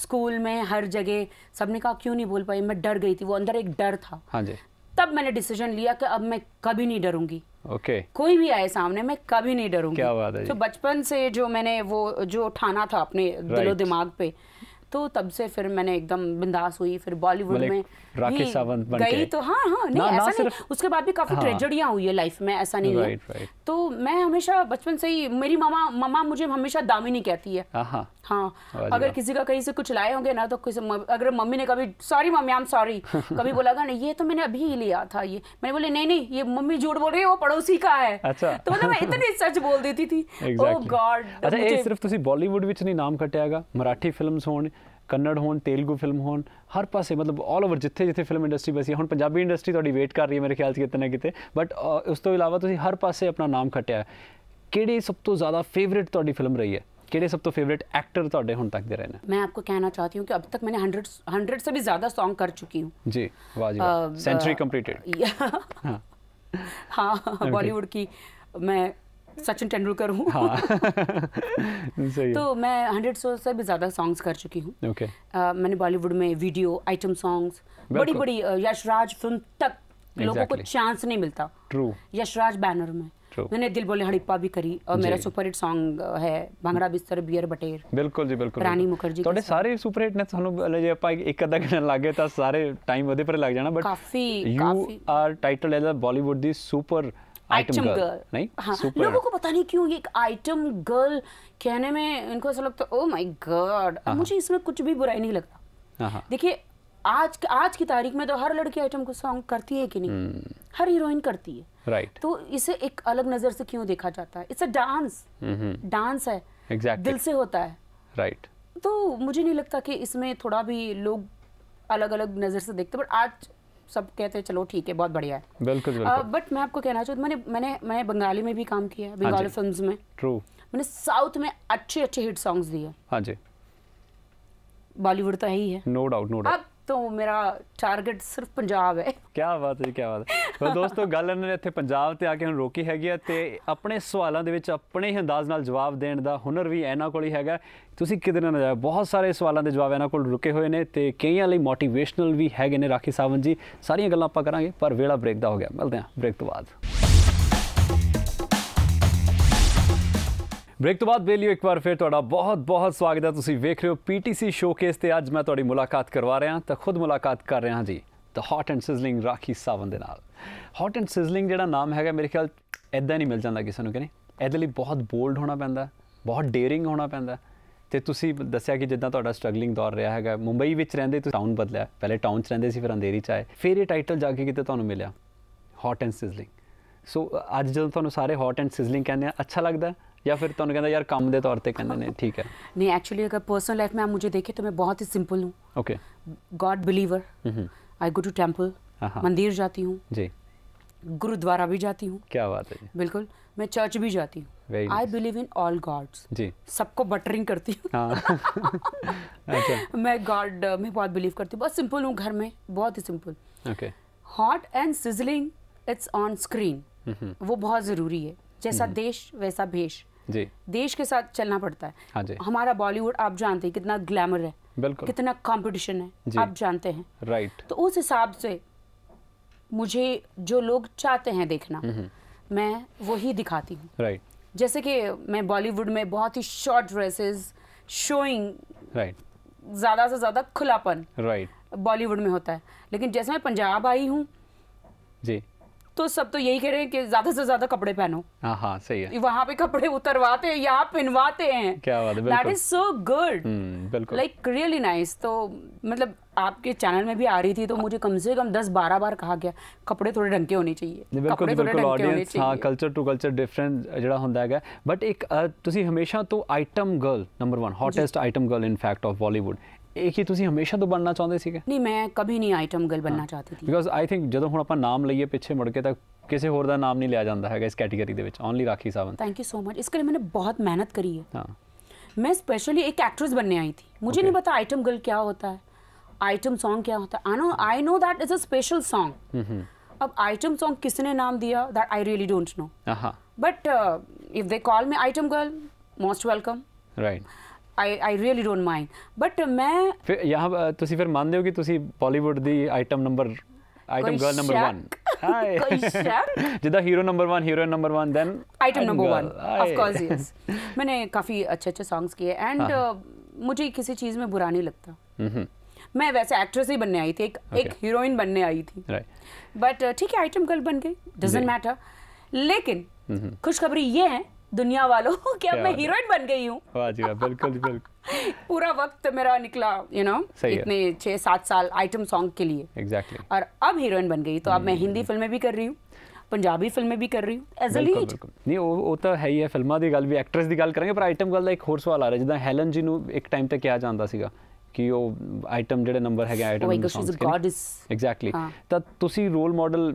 स्कूल में हर जगह सबने कहा क्यों नहीं बोल पाई मैं डर गई थी वो अंदर एक डर था हाँ जी तब मैंने डिसीजन लिया कि अब मैं कभी नहीं डरूंगी ओके okay. कोई भी आए सामने मैं कभी नहीं डरूंगी क्या बात है तो बचपन से जो मैंने वो जो ठाना था अपने right. दिलो दिमाग पे तो तब से फिर मैंने एकदम बिंदास हुई फिर बॉलीवुड मतलब में राकेश सावंत बन गई तो हाँ हाँ नहीं ना, ऐसा ना नहीं उसके बाद भी काफ़ी हाँ, ट्रेजडियाँ हुई है लाइफ में ऐसा नहीं राइट, है तो मैं हमेशा बचपन से ही मेरी मामा मामा मुझे हमेशा दामिनी कहती है
हाँ, हाँ।, हाँ अगर किसी
का कहीं से कुछ लाए होंगे ना तो किसी अगर मम्मी ने कभी सॉरी मम्मी आम सॉरी कभी बोला ना ये तो मैंने अभी ही लिया था ये मैंने बोले नहीं नहीं ये मम्मी झूठ बोल रही है वो पड़ोसी का है
अच्छा। तो मतलब मैं
इतनी सच बोल देती थी
ओ oh
गॉड अच्छा ये सिर्फ
ਤੁਸੀਂ ਬਾਲੀਵੁੱਡ ਵਿੱਚ ਨਹੀਂ ਨਾਮ ਖਟਿਆਗਾ ਮਰਾਠੀ ਫਿਲਮਸ ਹੋਣ कन्नड़ होन तेलगू फिल्म होन हर पास मतलब ऑल ओवर जिते जिते फिल्म इंडस्ट्री बसी हूँ पंजाबी इंडस्ट्री थोड़ी वेट कर रही है मेरे ख्याल से कितने ना कि बट उस तो इलावा तो हर पास अपना नाम खटिया कि सब तो ज़्यादा फेवरेट थोड़ी फिल्म रही है किड़े सब तो फेवरेट एक्टर तो हूँ तक दे रहे हैं
मैं आपको कहना चाहती हूँ कि अब तक मैंने हंड्रेड हंड्रेड से भी ज़्यादा सॉन्ग कर चुकी हूँ
जी वाह सेंचुरी कंप्लीटेड
हाँ बॉलीवुड हाँ, की मैं सचिन तेंदुलकर हूँ हाँ।
तो
मैं हंड्रेड सो से भी ज़्यादा सॉन्ग्स कर चुकी हूँ okay. uh, मैंने बॉलीवुड में वीडियो आइटम सॉन्ग्स बड़ी बड़ी यशराज फिल्म तक exactly. लोगों को चांस नहीं मिलता ट्रू यशराज बैनर में True. मैंने दिल बोले हड़िप्पा भी करी और मेरा सुपरहिट सॉन्ग है भांगड़ा बिस्तर बियर बटेर
बिल्कुल जी बिल्कुल रानी मुखर्जी तो सारे सुपरहिट ने सानू ਤੁਹਾਨੂੰ ਜੇ ਆਪਾਂ ਇੱਕ ਅੱਧਾ ਗਣ ਲੱਗੇ ਤਾਂ सारे टाइम ਉਹਦੇ पर लग जाना बट काफी you are title as a Bollywood the super item girl नहीं हाँ, लोगों को
पता नहीं क्यों ये आइटम गर्ल कहने में इनको ऐसा लगता है ओ माय गॉड मुझे इसमें कुछ भी बुराई नहीं लगता हाँ, हाँ। देखिए आज आज की तारीख में तो हर लड़की आइटम को सॉन्ग करती है कि नहीं hmm. हर हीरोइन करती है राइट right. तो इसे एक अलग नजर से क्यों देखा जाता है इट्स अ डांस
डांस है exactly. दिल से होता है राइट
right. तो मुझे नहीं लगता कि इसमें थोड़ा भी लोग अलग अलग नजर से देखते बट आज सब कहते हैं चलो ठीक है बहुत बढ़िया है बिल्कुल बट मैं आपको कहना चाहूँ मैंने मैंने मैं बंगाली में भी काम किया है हाँ बंगाली फिल्म में ट्रू मैंने साउथ में अच्छे अच्छे हिट सॉन्ग्स दिए हाँ जी बॉलीवुड तो है ही है
नो डाउट नो डाउट
ਤੋਂ ਮੇਰਾ ਟਾਰਗੇਟ ਸਿਰਫ ਪੰਜਾਬ ਹੈ
ਕੀ ਬਾਤ ਹੈ ਕੀ ਬਾਤ
ਹੈ
ਪਰ
ਦੋਸਤੋ ਗੱਲ ਇਹਨਾਂ ਨੇ ਇੱਥੇ ਪੰਜਾਬ ਤੇ ਆ ਕੇ ਹੁਣ ਰੋਕੀ ਹੈਗੀ ਆ ਤੇ ਆਪਣੇ ਸਵਾਲਾਂ ਦੇ ਵਿੱਚ ਆਪਣੇ ਹੀ ਅੰਦਾਜ਼ ਨਾਲ ਜਵਾਬ ਦੇਣ ਦਾ ਹੁਨਰ ਵੀ ਇਹਨਾਂ ਕੋਲ ਹੀ ਹੈਗਾ ਤੁਸੀਂ ਕਿਤੇ ਨਾ ਜਾਓ ਬਹੁਤ ਸਾਰੇ ਸਵਾਲਾਂ ਦੇ ਜਵਾਬ ਇਹਨਾਂ ਕੋਲ ਰੁਕੇ ਹੋਏ ਨੇ ਤੇ ਕਈਆਂ ਲਈ ਮੋਟੀਵੇਸ਼ਨਲ ਵੀ ਹੈਗੇ ਨੇ ਰਾਖੀ ਸਾਵਨ ਜੀ ਸਾਰੀਆਂ ਗੱਲਾਂ ਆਪਾਂ ਕਰਾਂਗੇ ਪਰ ਵੇਲਾ ਬ੍ਰੇਕ ਦਾ ਹੋ ਗਿਆ ਮਿਲਦੇ ਹਾਂ ਬ੍ਰੇਕ ਤੋਂ ਬਾਅਦ ਬ੍ਰੇਕ ਤੋਂ ਬਾਅਦ ਬੇਲੀਓ ਇੱਕ ਵਾਰ ਫਿਰ ਤੁਹਾਡਾ ਬਹੁਤ-ਬਹੁਤ ਸਵਾਗਤ ਹੈ ਤੁਸੀਂ ਵੇਖ ਰਹੇ ਹੋ ਪੀਟੀਸੀ ਸ਼ੋਕੇਸ ਤੇ ਅੱਜ ਮੈਂ ਤੁਹਾਡੀ ਮੁਲਾਕਾਤ ਕਰਵਾ ਰਿਹਾ ਤਾਂ ਖੁਦ ਮੁਲਾਕਾਤ ਕਰ ਰਿਹਾ ਜੀ the hot and sizzling Rakhi Sawant ਦੇ ਨਾਲ ਹੌਟ ਐਂਡ ਸਿਜ਼ਲਿੰਗ ਜਿਹੜਾ ਨਾਮ ਹੈਗਾ ਮੇਰੇ ਖਿਆਲ ਐਦਾਂ ਨਹੀਂ ਮਿਲ ਜਾਂਦਾ ਕਿਸੇ ਨੂੰ ਕਹਿੰਦੇ ਇਹਦੇ ਲਈ ਬਹੁਤ ਬੋਲਡ ਹੋਣਾ ਪੈਂਦਾ ਬਹੁਤ ਡੇਅਰਿੰਗ ਹੋਣਾ ਪੈਂਦਾ ਤੇ ਤੁਸੀਂ ਦੱਸਿਆ ਕਿ ਜਿੱਦਾਂ ਤੁਹਾਡਾ ਸਟਰਗਲਿੰਗ ਦੌਰ ਰਿਹਾ ਹੈਗਾ ਮੁੰਬਈ ਵਿੱਚ ਰਹਿੰਦੇ ਤੁਸੀਂ ਟਾਊਨ ਬਦਲਿਆ ਪਹਿਲੇ ਟਾਊਨ 'ਚ ਰਹਿੰਦੇ ਸੀ ਫਿਰ ਅੰਧੇਰੀ 'ਚ ਆਏ ਫਿਰ ਇਹ ਟਾਈਟਲ ਜਾ ਕੇ ਕਿਤੇ ਤੁਹਾਨੂੰ ਮਿਲਿਆ ਹੌਟ ਐਂਡ ਸਿਜ਼ਲਿੰਗ ਸੋ ਅੱਜ ਜਦੋਂ ਤੁਹਾਨੂੰ ਸਾਰੇ ਹੌਟ ਐਂਡ ਸਿਜ਼ਲਿੰਗ ਕਹਿੰਦੇ ਆ ਅੱਛਾ ਲੱਗਦਾ या फिर तुम तो ਕਹਿੰਦਾ यार काम के तौर पर ਕਹਿੰਦੇ ठीक है
नहीं एक्चुअली अगर पर्सनल लाइफ में आप मुझे देखें तो मैं बहुत ही सिंपल हूँ okay god believer I go to temple मंदिर जाती हूँ जी गुरुद्वारा भी जाती हूँ क्या बात है बिल्कुल मैं चर्च भी जाती हूँ I believe in all gods जी सबको बटरिंग करती हूँ
हाँ। अच्छा।
मैं गॉड uh, में बहुत बिलीव करती हूँ बहुत सिंपल हूँ घर में बहुत ही simple okay hot and sizzling it's on screen वो बहुत ज़रूरी है जैसा हम्म। देश वैसा भेष जी देश के साथ चलना पड़ता है हाँ जी हमारा बॉलीवुड आप जानते हैं कितना ग्लैमर है बिल्कुल कितना कंपटीशन है आप जानते हैं राइट तो उस हिसाब से मुझे जो लोग चाहते हैं देखना हम्म,
हम्म।
मैं वही दिखाती हूँ राइट जैसे कि मैं बॉलीवुड में बहुत ही शॉर्ट ड्रेसेस शोइंग राइट ज़्यादा से ज़्यादा खुलापन राइट बॉलीवुड में होता है लेकिन जैसे मैं पंजाब आई हूँ जी तो सब तो यही कह रहे हैं कि ज्यादा से ज्यादा कपड़े पहनो
हाँ, हाँ सही है
वहाँ पे कपड़े उतरवाते हैं या पिनवाते हैं क्या बात है दैट इज सो
गुड बिल्कुल लाइक
रियली नाइस तो मतलब आपके चैनल में भी आ रही थी तो मुझे कम से कम दस बारह बार कहा गया कपड़े थोड़े ढंग के होने चाहिए बिल्कुल बिल्कुल ऑडियंस हाँ
कल्चर टू कल्चर डिफरेंट ਜਿਹੜਾ होंगे ਹੈਗਾ बट एक ਤੁਸੀਂ ਹਮੇਸ਼ਾ ਤੋਂ item girl number 1 hottest item girl in fact of Bollywood ਇੱਕ
ਹੀ ਤੁਸੀਂ ਹਮੇਸ਼ਾ ਤੋਂ ਬਣਨਾ ਚਾਹੁੰਦੇ ਸੀਗੇ ਨਹੀਂ ਮੈਂ ਕਦੇ ਨਹੀਂ ਆਈਟਮ ਗਰਲ ਬਣਨਾ ਚਾਹਤੀ ਸੀ ਬਿਕਾਜ਼
ਆਈ ਥਿੰਕ ਜਦੋਂ ਹੁਣ ਆਪਾਂ ਨਾਮ ਲਈਏ ਪਿੱਛੇ ਮੁੜ ਕੇ ਤਾਂ ਕਿਸੇ ਹੋਰ ਦਾ ਨਾਮ ਨਹੀਂ ਲਿਆ ਜਾਂਦਾ ਹੈਗਾ ਇਸ ਕੈਟਾਗਰੀ ਦੇ ਵਿੱਚ only Rakhi Sawant
thank you so much ਇਸ ਲਈ ਮੈਨੇ ਬਹੁਤ ਮਿਹਨਤ ਕਰੀ ਹੈ ਹਾਂ मैं स्पेशली एक एक्ट्रेस बनने आई थी मुझे okay. नहीं पता आइटम गर्ल क्या होता है आइटम सॉन्ग क्या होता है I know I know that is a special
song
अब आइटम सॉन्ग किसने नाम दिया that I really don't know but if they call me item girl most welcome right I I really don't mind but ਮੈਂ
ਫਿਰ ਯਹਾਂ ਤੁਸੀਂ ਫਿਰ ਮੰਨਦੇ ਹੋ ਕਿ ਤੁਸੀਂ ਬਾਲੀਵੁੱਡ ਦੀ item number item girl number 1 Hi. जिदा hero number one heroine number one then item number one of course yes
मैंने काफ़ी अच्छे अच्छे सॉन्ग्स किए एंड हाँ, हाँ। मुझे किसी चीज़ में बुरा नहीं लगता mm-hmm. मैं वैसे एक्ट्रेस ही बनने आई थी एक okay. एक हीरोइन बनने आई थी बट ठीक है आइटम गर्ल बन गई डजेंट मैटर लेकिन mm-hmm. खुशखबरी ये है दुनिया वालों कि अब मैं हीरोइन बन गई हूँ
बिल्कुल बिल्कुल
पूरा वक्त मेरा निकला यू you नो know, इतने छः सात साल आइटम सॉन्ग के लिए एग्जैक्टली exactly. और अब हीरोइन बन गई तो अब मैं हिंदी फिल्में भी कर रही हूँ ਪੰਜਾਬੀ ਫਿਲਮੇ ਵੀ ਕਰ ਰਹੀ ਹਾਂ ਐਜ਼ ਅ ਲੀਡ
ਨਹੀਂ ਉਹ ਉਹ ਤਾਂ ਹੈ ਹੀ ਹੈ ਫਿਲਮਾਂ ਦੀ ਗੱਲ ਵੀ ਐਕਟਰੈਸ ਦੀ ਗੱਲ ਕਰਾਂਗੇ ਪਰ ਆਈਟਮ ਗੱਲ ਦਾ ਇੱਕ ਹੋਰ ਸਵਾਲ ਆ ਰਿਹਾ ਜਿੱਦਾਂ ਹੈਲਨ ਜੀ ਨੂੰ ਇੱਕ ਟਾਈਮ ਤੇ ਕਿਹਾ ਜਾਂਦਾ ਸੀਗਾ ਕਿ ਉਹ ਆਈਟਮ ਜਿਹੜੇ ਨੰਬਰ ਹੈਗੇ item songs god is exactly ਤਾਂ ਤੁਸੀਂ ਰੋਲ ਮਾਡਲ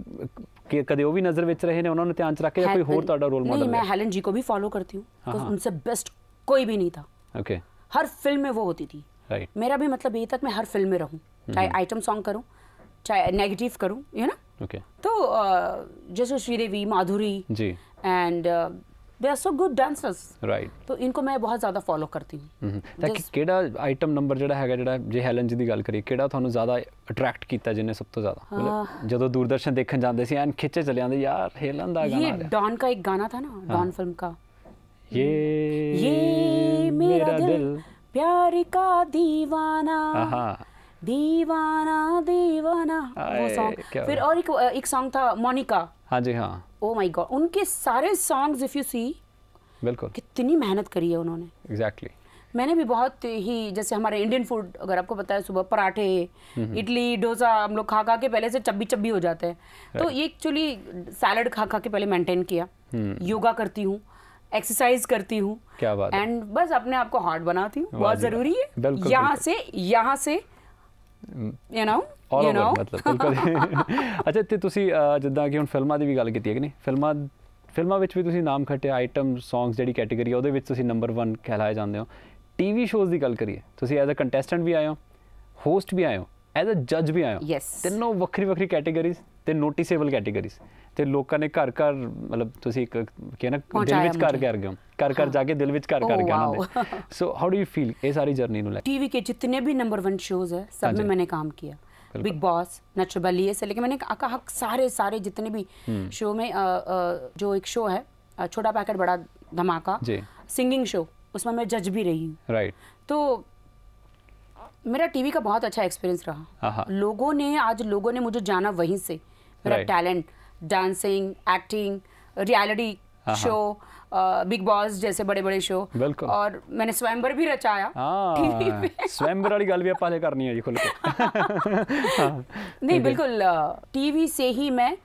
कदे ਕਦੇ ਉਹ ਵੀ ਨਜ਼ਰ ਵਿੱਚ ਰਹੇ ਨੇ ਉਹਨਾਂ ਨੂੰ ਧਿਆਨ ਚ ਰੱਖ ਕੇ ਜਾਂ ਕੋਈ ਹੋਰ ਤੁਹਾਡਾ ਰੋਲ ਮਾਡਲ ਨਹੀਂ ਮੈਂ
ਹੈਲਨ ਜੀ ਕੋ ਵੀ ਫਾਲੋ उनसे बेस्ट कोई भी नहीं था ओके हर फिल्म में वो होती थी राइट मेरा भी मतलब ये था मैं हर फिल्म में रहूं हम्म, चाहे आइटम सॉन्ग करूं चाहे नेगेटिव करूं यू नो ओके तो जैसे Sridevi Madhuri ji and they are so good dancers right तो इनको मैं बहुत ज्यादा फॉलो करती हूं
हम्म, हम्म। ताकि केड़ा आइटम नंबर जेड़ा हैगा जेड़ा जे हेलन जी दी गल करिए केड़ा थानो ज्यादा अट्रैक्ट कीता जिन्ने सब तो ज्यादा मतलब हाँ। जदो दूरदर्शन देखन जांदे सी एन खिचे चले आंदे यार हेलन दा गाना ये
डॉन का एक गाना था ना डॉन हाँ। फिल्म का ये ये मेरा दिल प्यार का दीवाना दीवाना दीवाना वो सॉन्ग फिर और एक एक सॉन्ग था मोनिका हाँ जी हाँ ओ माय गॉड उनके सारे सॉन्ग्स इफ यू सी बिल्कुल कितनी मेहनत करी है उन्होंने
एग्जैक्टली exactly.
मैंने भी बहुत ही जैसे हमारे इंडियन फूड अगर आपको पता है सुबह पराठे इडली डोसा हम लोग खा खा के पहले से चब्बी चब्बी हो जाते हैं तो right. तो ये एक्चुअली सैलड खा खा के पहले मेंटेन किया हम्म। योगा करती हूँ एक्सरसाइज करती हूँ क्या बात एंड बस अपने आप को हार्ड बनाती हूँ बहुत जरूरी है यहाँ से यहाँ से ਯੂ نو ਯੂ نو ਮਤਲਬ ਬਿਲਕੁਲ
ਅੱਛਾ ਤੇ ਤੁਸੀਂ ਜਿੱਦਾਂ ਕਿ ਹੁਣ ਫਿਲਮਾਂ ਦੀ ਵੀ ਗੱਲ ਕੀਤੀ ਹੈ ਕਿ ਨਹੀਂ ਫਿਲਮਾਂ ਫਿਲਮਾਂ ਵਿੱਚ ਵੀ ਤੁਸੀਂ ਨਾਮ ਖੱਟਿਆ ਆਈਟਮ ਸੌਂਗਸ ਜਿਹੜੀ ਕੈਟਾਗਰੀ ਆ ਉਹਦੇ ਵਿੱਚ ਤੁਸੀਂ ਨੰਬਰ 1 ਕਹਿਲਾਏ ਜਾਂਦੇ ਹੋ ਟੀਵੀ ਸ਼ੋਜ਼ ਦੀ ਗੱਲ ਕਰੀਏ ਤੁਸੀਂ ਐਜ਼ ਅ ਕੰਟੈਸਟੈਂਟ ਵੀ ਆਏ ਹੋ ਹੋਸਟ ਵੀ ਆਏ ਹੋ ਐਜ਼ ਅ ਜੱਜ ਵੀ ਆਏ ਹੋ ਤਿੰਨੋਂ ਵੱਖਰੀ ਵੱਖਰੀ ਕੈਟਾਗਰੀਜ਼ ਤੇ ਨੋਟਿਸੇਬਲ ਕੈਟਾਗਰੀਜ਼ ਤੇ ਲੋਕਾਂ ਨੇ ਘਰ ਘਰ ਮਤਲਬ ਤੁਸੀਂ ਇੱਕ ਕਿਹਾ ਨਾ ਦਿਲ ਵਿੱਚ ਘਰ ਕਰ ਗਏ ਘਰ ਘਰ ਜਾ ਕੇ ਦਿਲ ਵਿੱਚ ਘਰ ਕਰ ਗਏ ਉਹਨਾਂ ਦੇ so how do you feel ਇਹ ਸਾਰੀ ਜਰਨੀ ਨੂੰ ਲੈ
टीवी के जितने भी नंबर वन शोज है सब में मैंने काम किया बिग बॉस नेचुरल बली से लेकिन मैंने कहा सारे सारे जितने भी शो में जो एक शो है छोटा पैकेट बड़ा धमाका सिंगिंग शो उसमें मैं जज भी रही
हूँ राइट
तो मेरा टीवी का बहुत अच्छा एक्सपीरियंस रहा लोगों ने आज लोगों ने मुझे जाना वहीं से
मेरा right. Talent
dancing acting reality show Bigg Boss जैसे बड़े बड़े शो
बिल्कुल और
मैंने स्वयंवर भी रचाया हाँ,
स्वयंवर वाली गल भी आप करनी है जी खुल के
हाँ। नहीं बिल्कुल टीवी uh, से ही मैं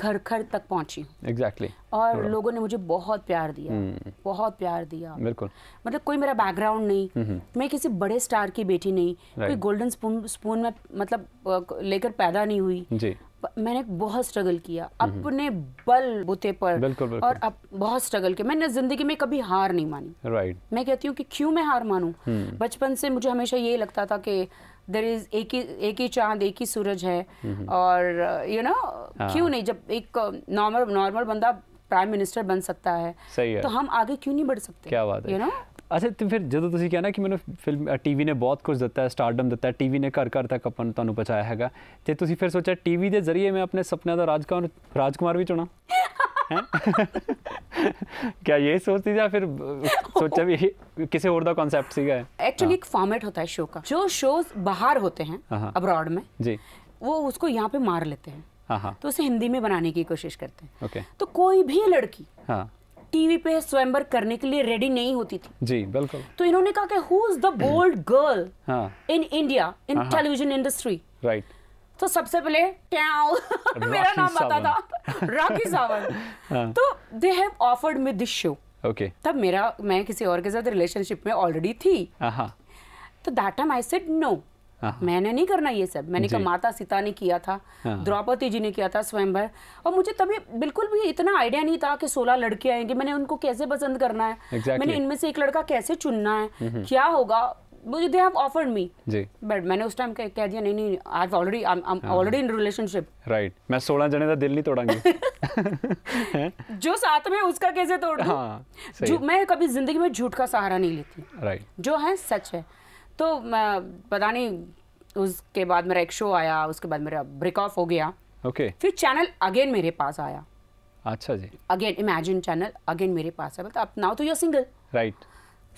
घर घर तक पहुंची
एग्जैक्टली exactly. और लोगों
ने मुझे बहुत प्यार दिया hmm. बहुत प्यार दिया बिल्कुल मतलब कोई मेरा बैकग्राउंड नहीं hmm. मैं किसी बड़े स्टार की बेटी नहीं right. कोई गोल्डन स्पून स्पून में मतलब लेकर पैदा नहीं हुई जी मैंने बहुत स्ट्रगल किया हम्म। अपने बल बुते
पर बिल्कुल, बिल्कुल। और
अब बहुत स्ट्रगल किया मैंने जिंदगी में कभी हार नहीं मानी राइट right. मैं कहती हूँ कि क्यों मैं हार मानू बचपन से मुझे हमेशा ये लगता था कि देर इज एक ही एक ही चांद एक ही सूरज है और यू नो हाँ। क्यों नहीं जब एक नॉर्मल uh, नॉर्मल बंदा प्राइम मिनिस्टर बन सकता है सही है तो हम आगे क्यों नहीं बढ़ सकते क्या
बात है यू नो अच्छा तो फिर जो तुम क्या ना कि मैंने फिल्म टीवी uh, ने बहुत कुछ दता है स्टार्टअप दता है टीवी ने घर घर तक अपन तुम बचाया है तो फिर सोचा टीवी के जरिए मैं अपने सपने का राजकुमार राजकुमार भी चुना क्या ये सोचती थी फिर सोचा भी किसी और कॉन्सेप्ट सीखा है
एक्चुअली एक फॉर्मेट होता है शो का जो शोज बाहर होते हैं अब्रॉड हाँ, हाँ। में जी वो उसको यहाँ पे मार लेते हैं हाँ, तो उसे हिंदी में बनाने की कोशिश करते हैं okay. तो कोई भी लड़की टीवी पे स्वयंवर करने के लिए रेडी नहीं होती थी जी बिल्कुल तो इन्होंने कहा कि who is the bold
girl
in India in television industry right तो सबसे पहले मेरा नाम बता था राखी सावंत हाँ। तो they have offered me this show okay तब मेरा मैं किसी और के साथ रिलेशनशिप में ऑलरेडी थी तो that time I said no मैंने नहीं करना ये सब मैंने कहा माता सीता ने किया था हाँ। द्रौपदी जी ने किया था स्वयंवर और मुझे तभी बिल्कुल भी इतना आइडिया नहीं था कि सोलह लड़के आएंगे मैंने उनको कैसे पसंद करना है exactly. मैंने इनमें से एक लड़का कैसे चुनना है क्या होगा मुझे दे हैव ऑफर्ड मी जी बट मैंने उस टाइम कह दिया नहीं नहीं I have already I am already in relationship
right मैं 16 जने का दिल नहीं तोड़ांगी
जो साथ में उसका कैसे तोड़ दूं
हां
जो मैं कभी जिंदगी में झूठ का सहारा नहीं लेती राइट right. जो है सच है तो मैं पता नहीं उसके बाद मेरा एक शो आया उसके बाद मेरा ब्रेक ऑफ हो गया ओके okay. फिर चैनल अगेन मेरे पास आया अच्छा जी अगेन इमेजिन चैनल अगेन मेरे पास है बट मतलब नाउ तो you are single right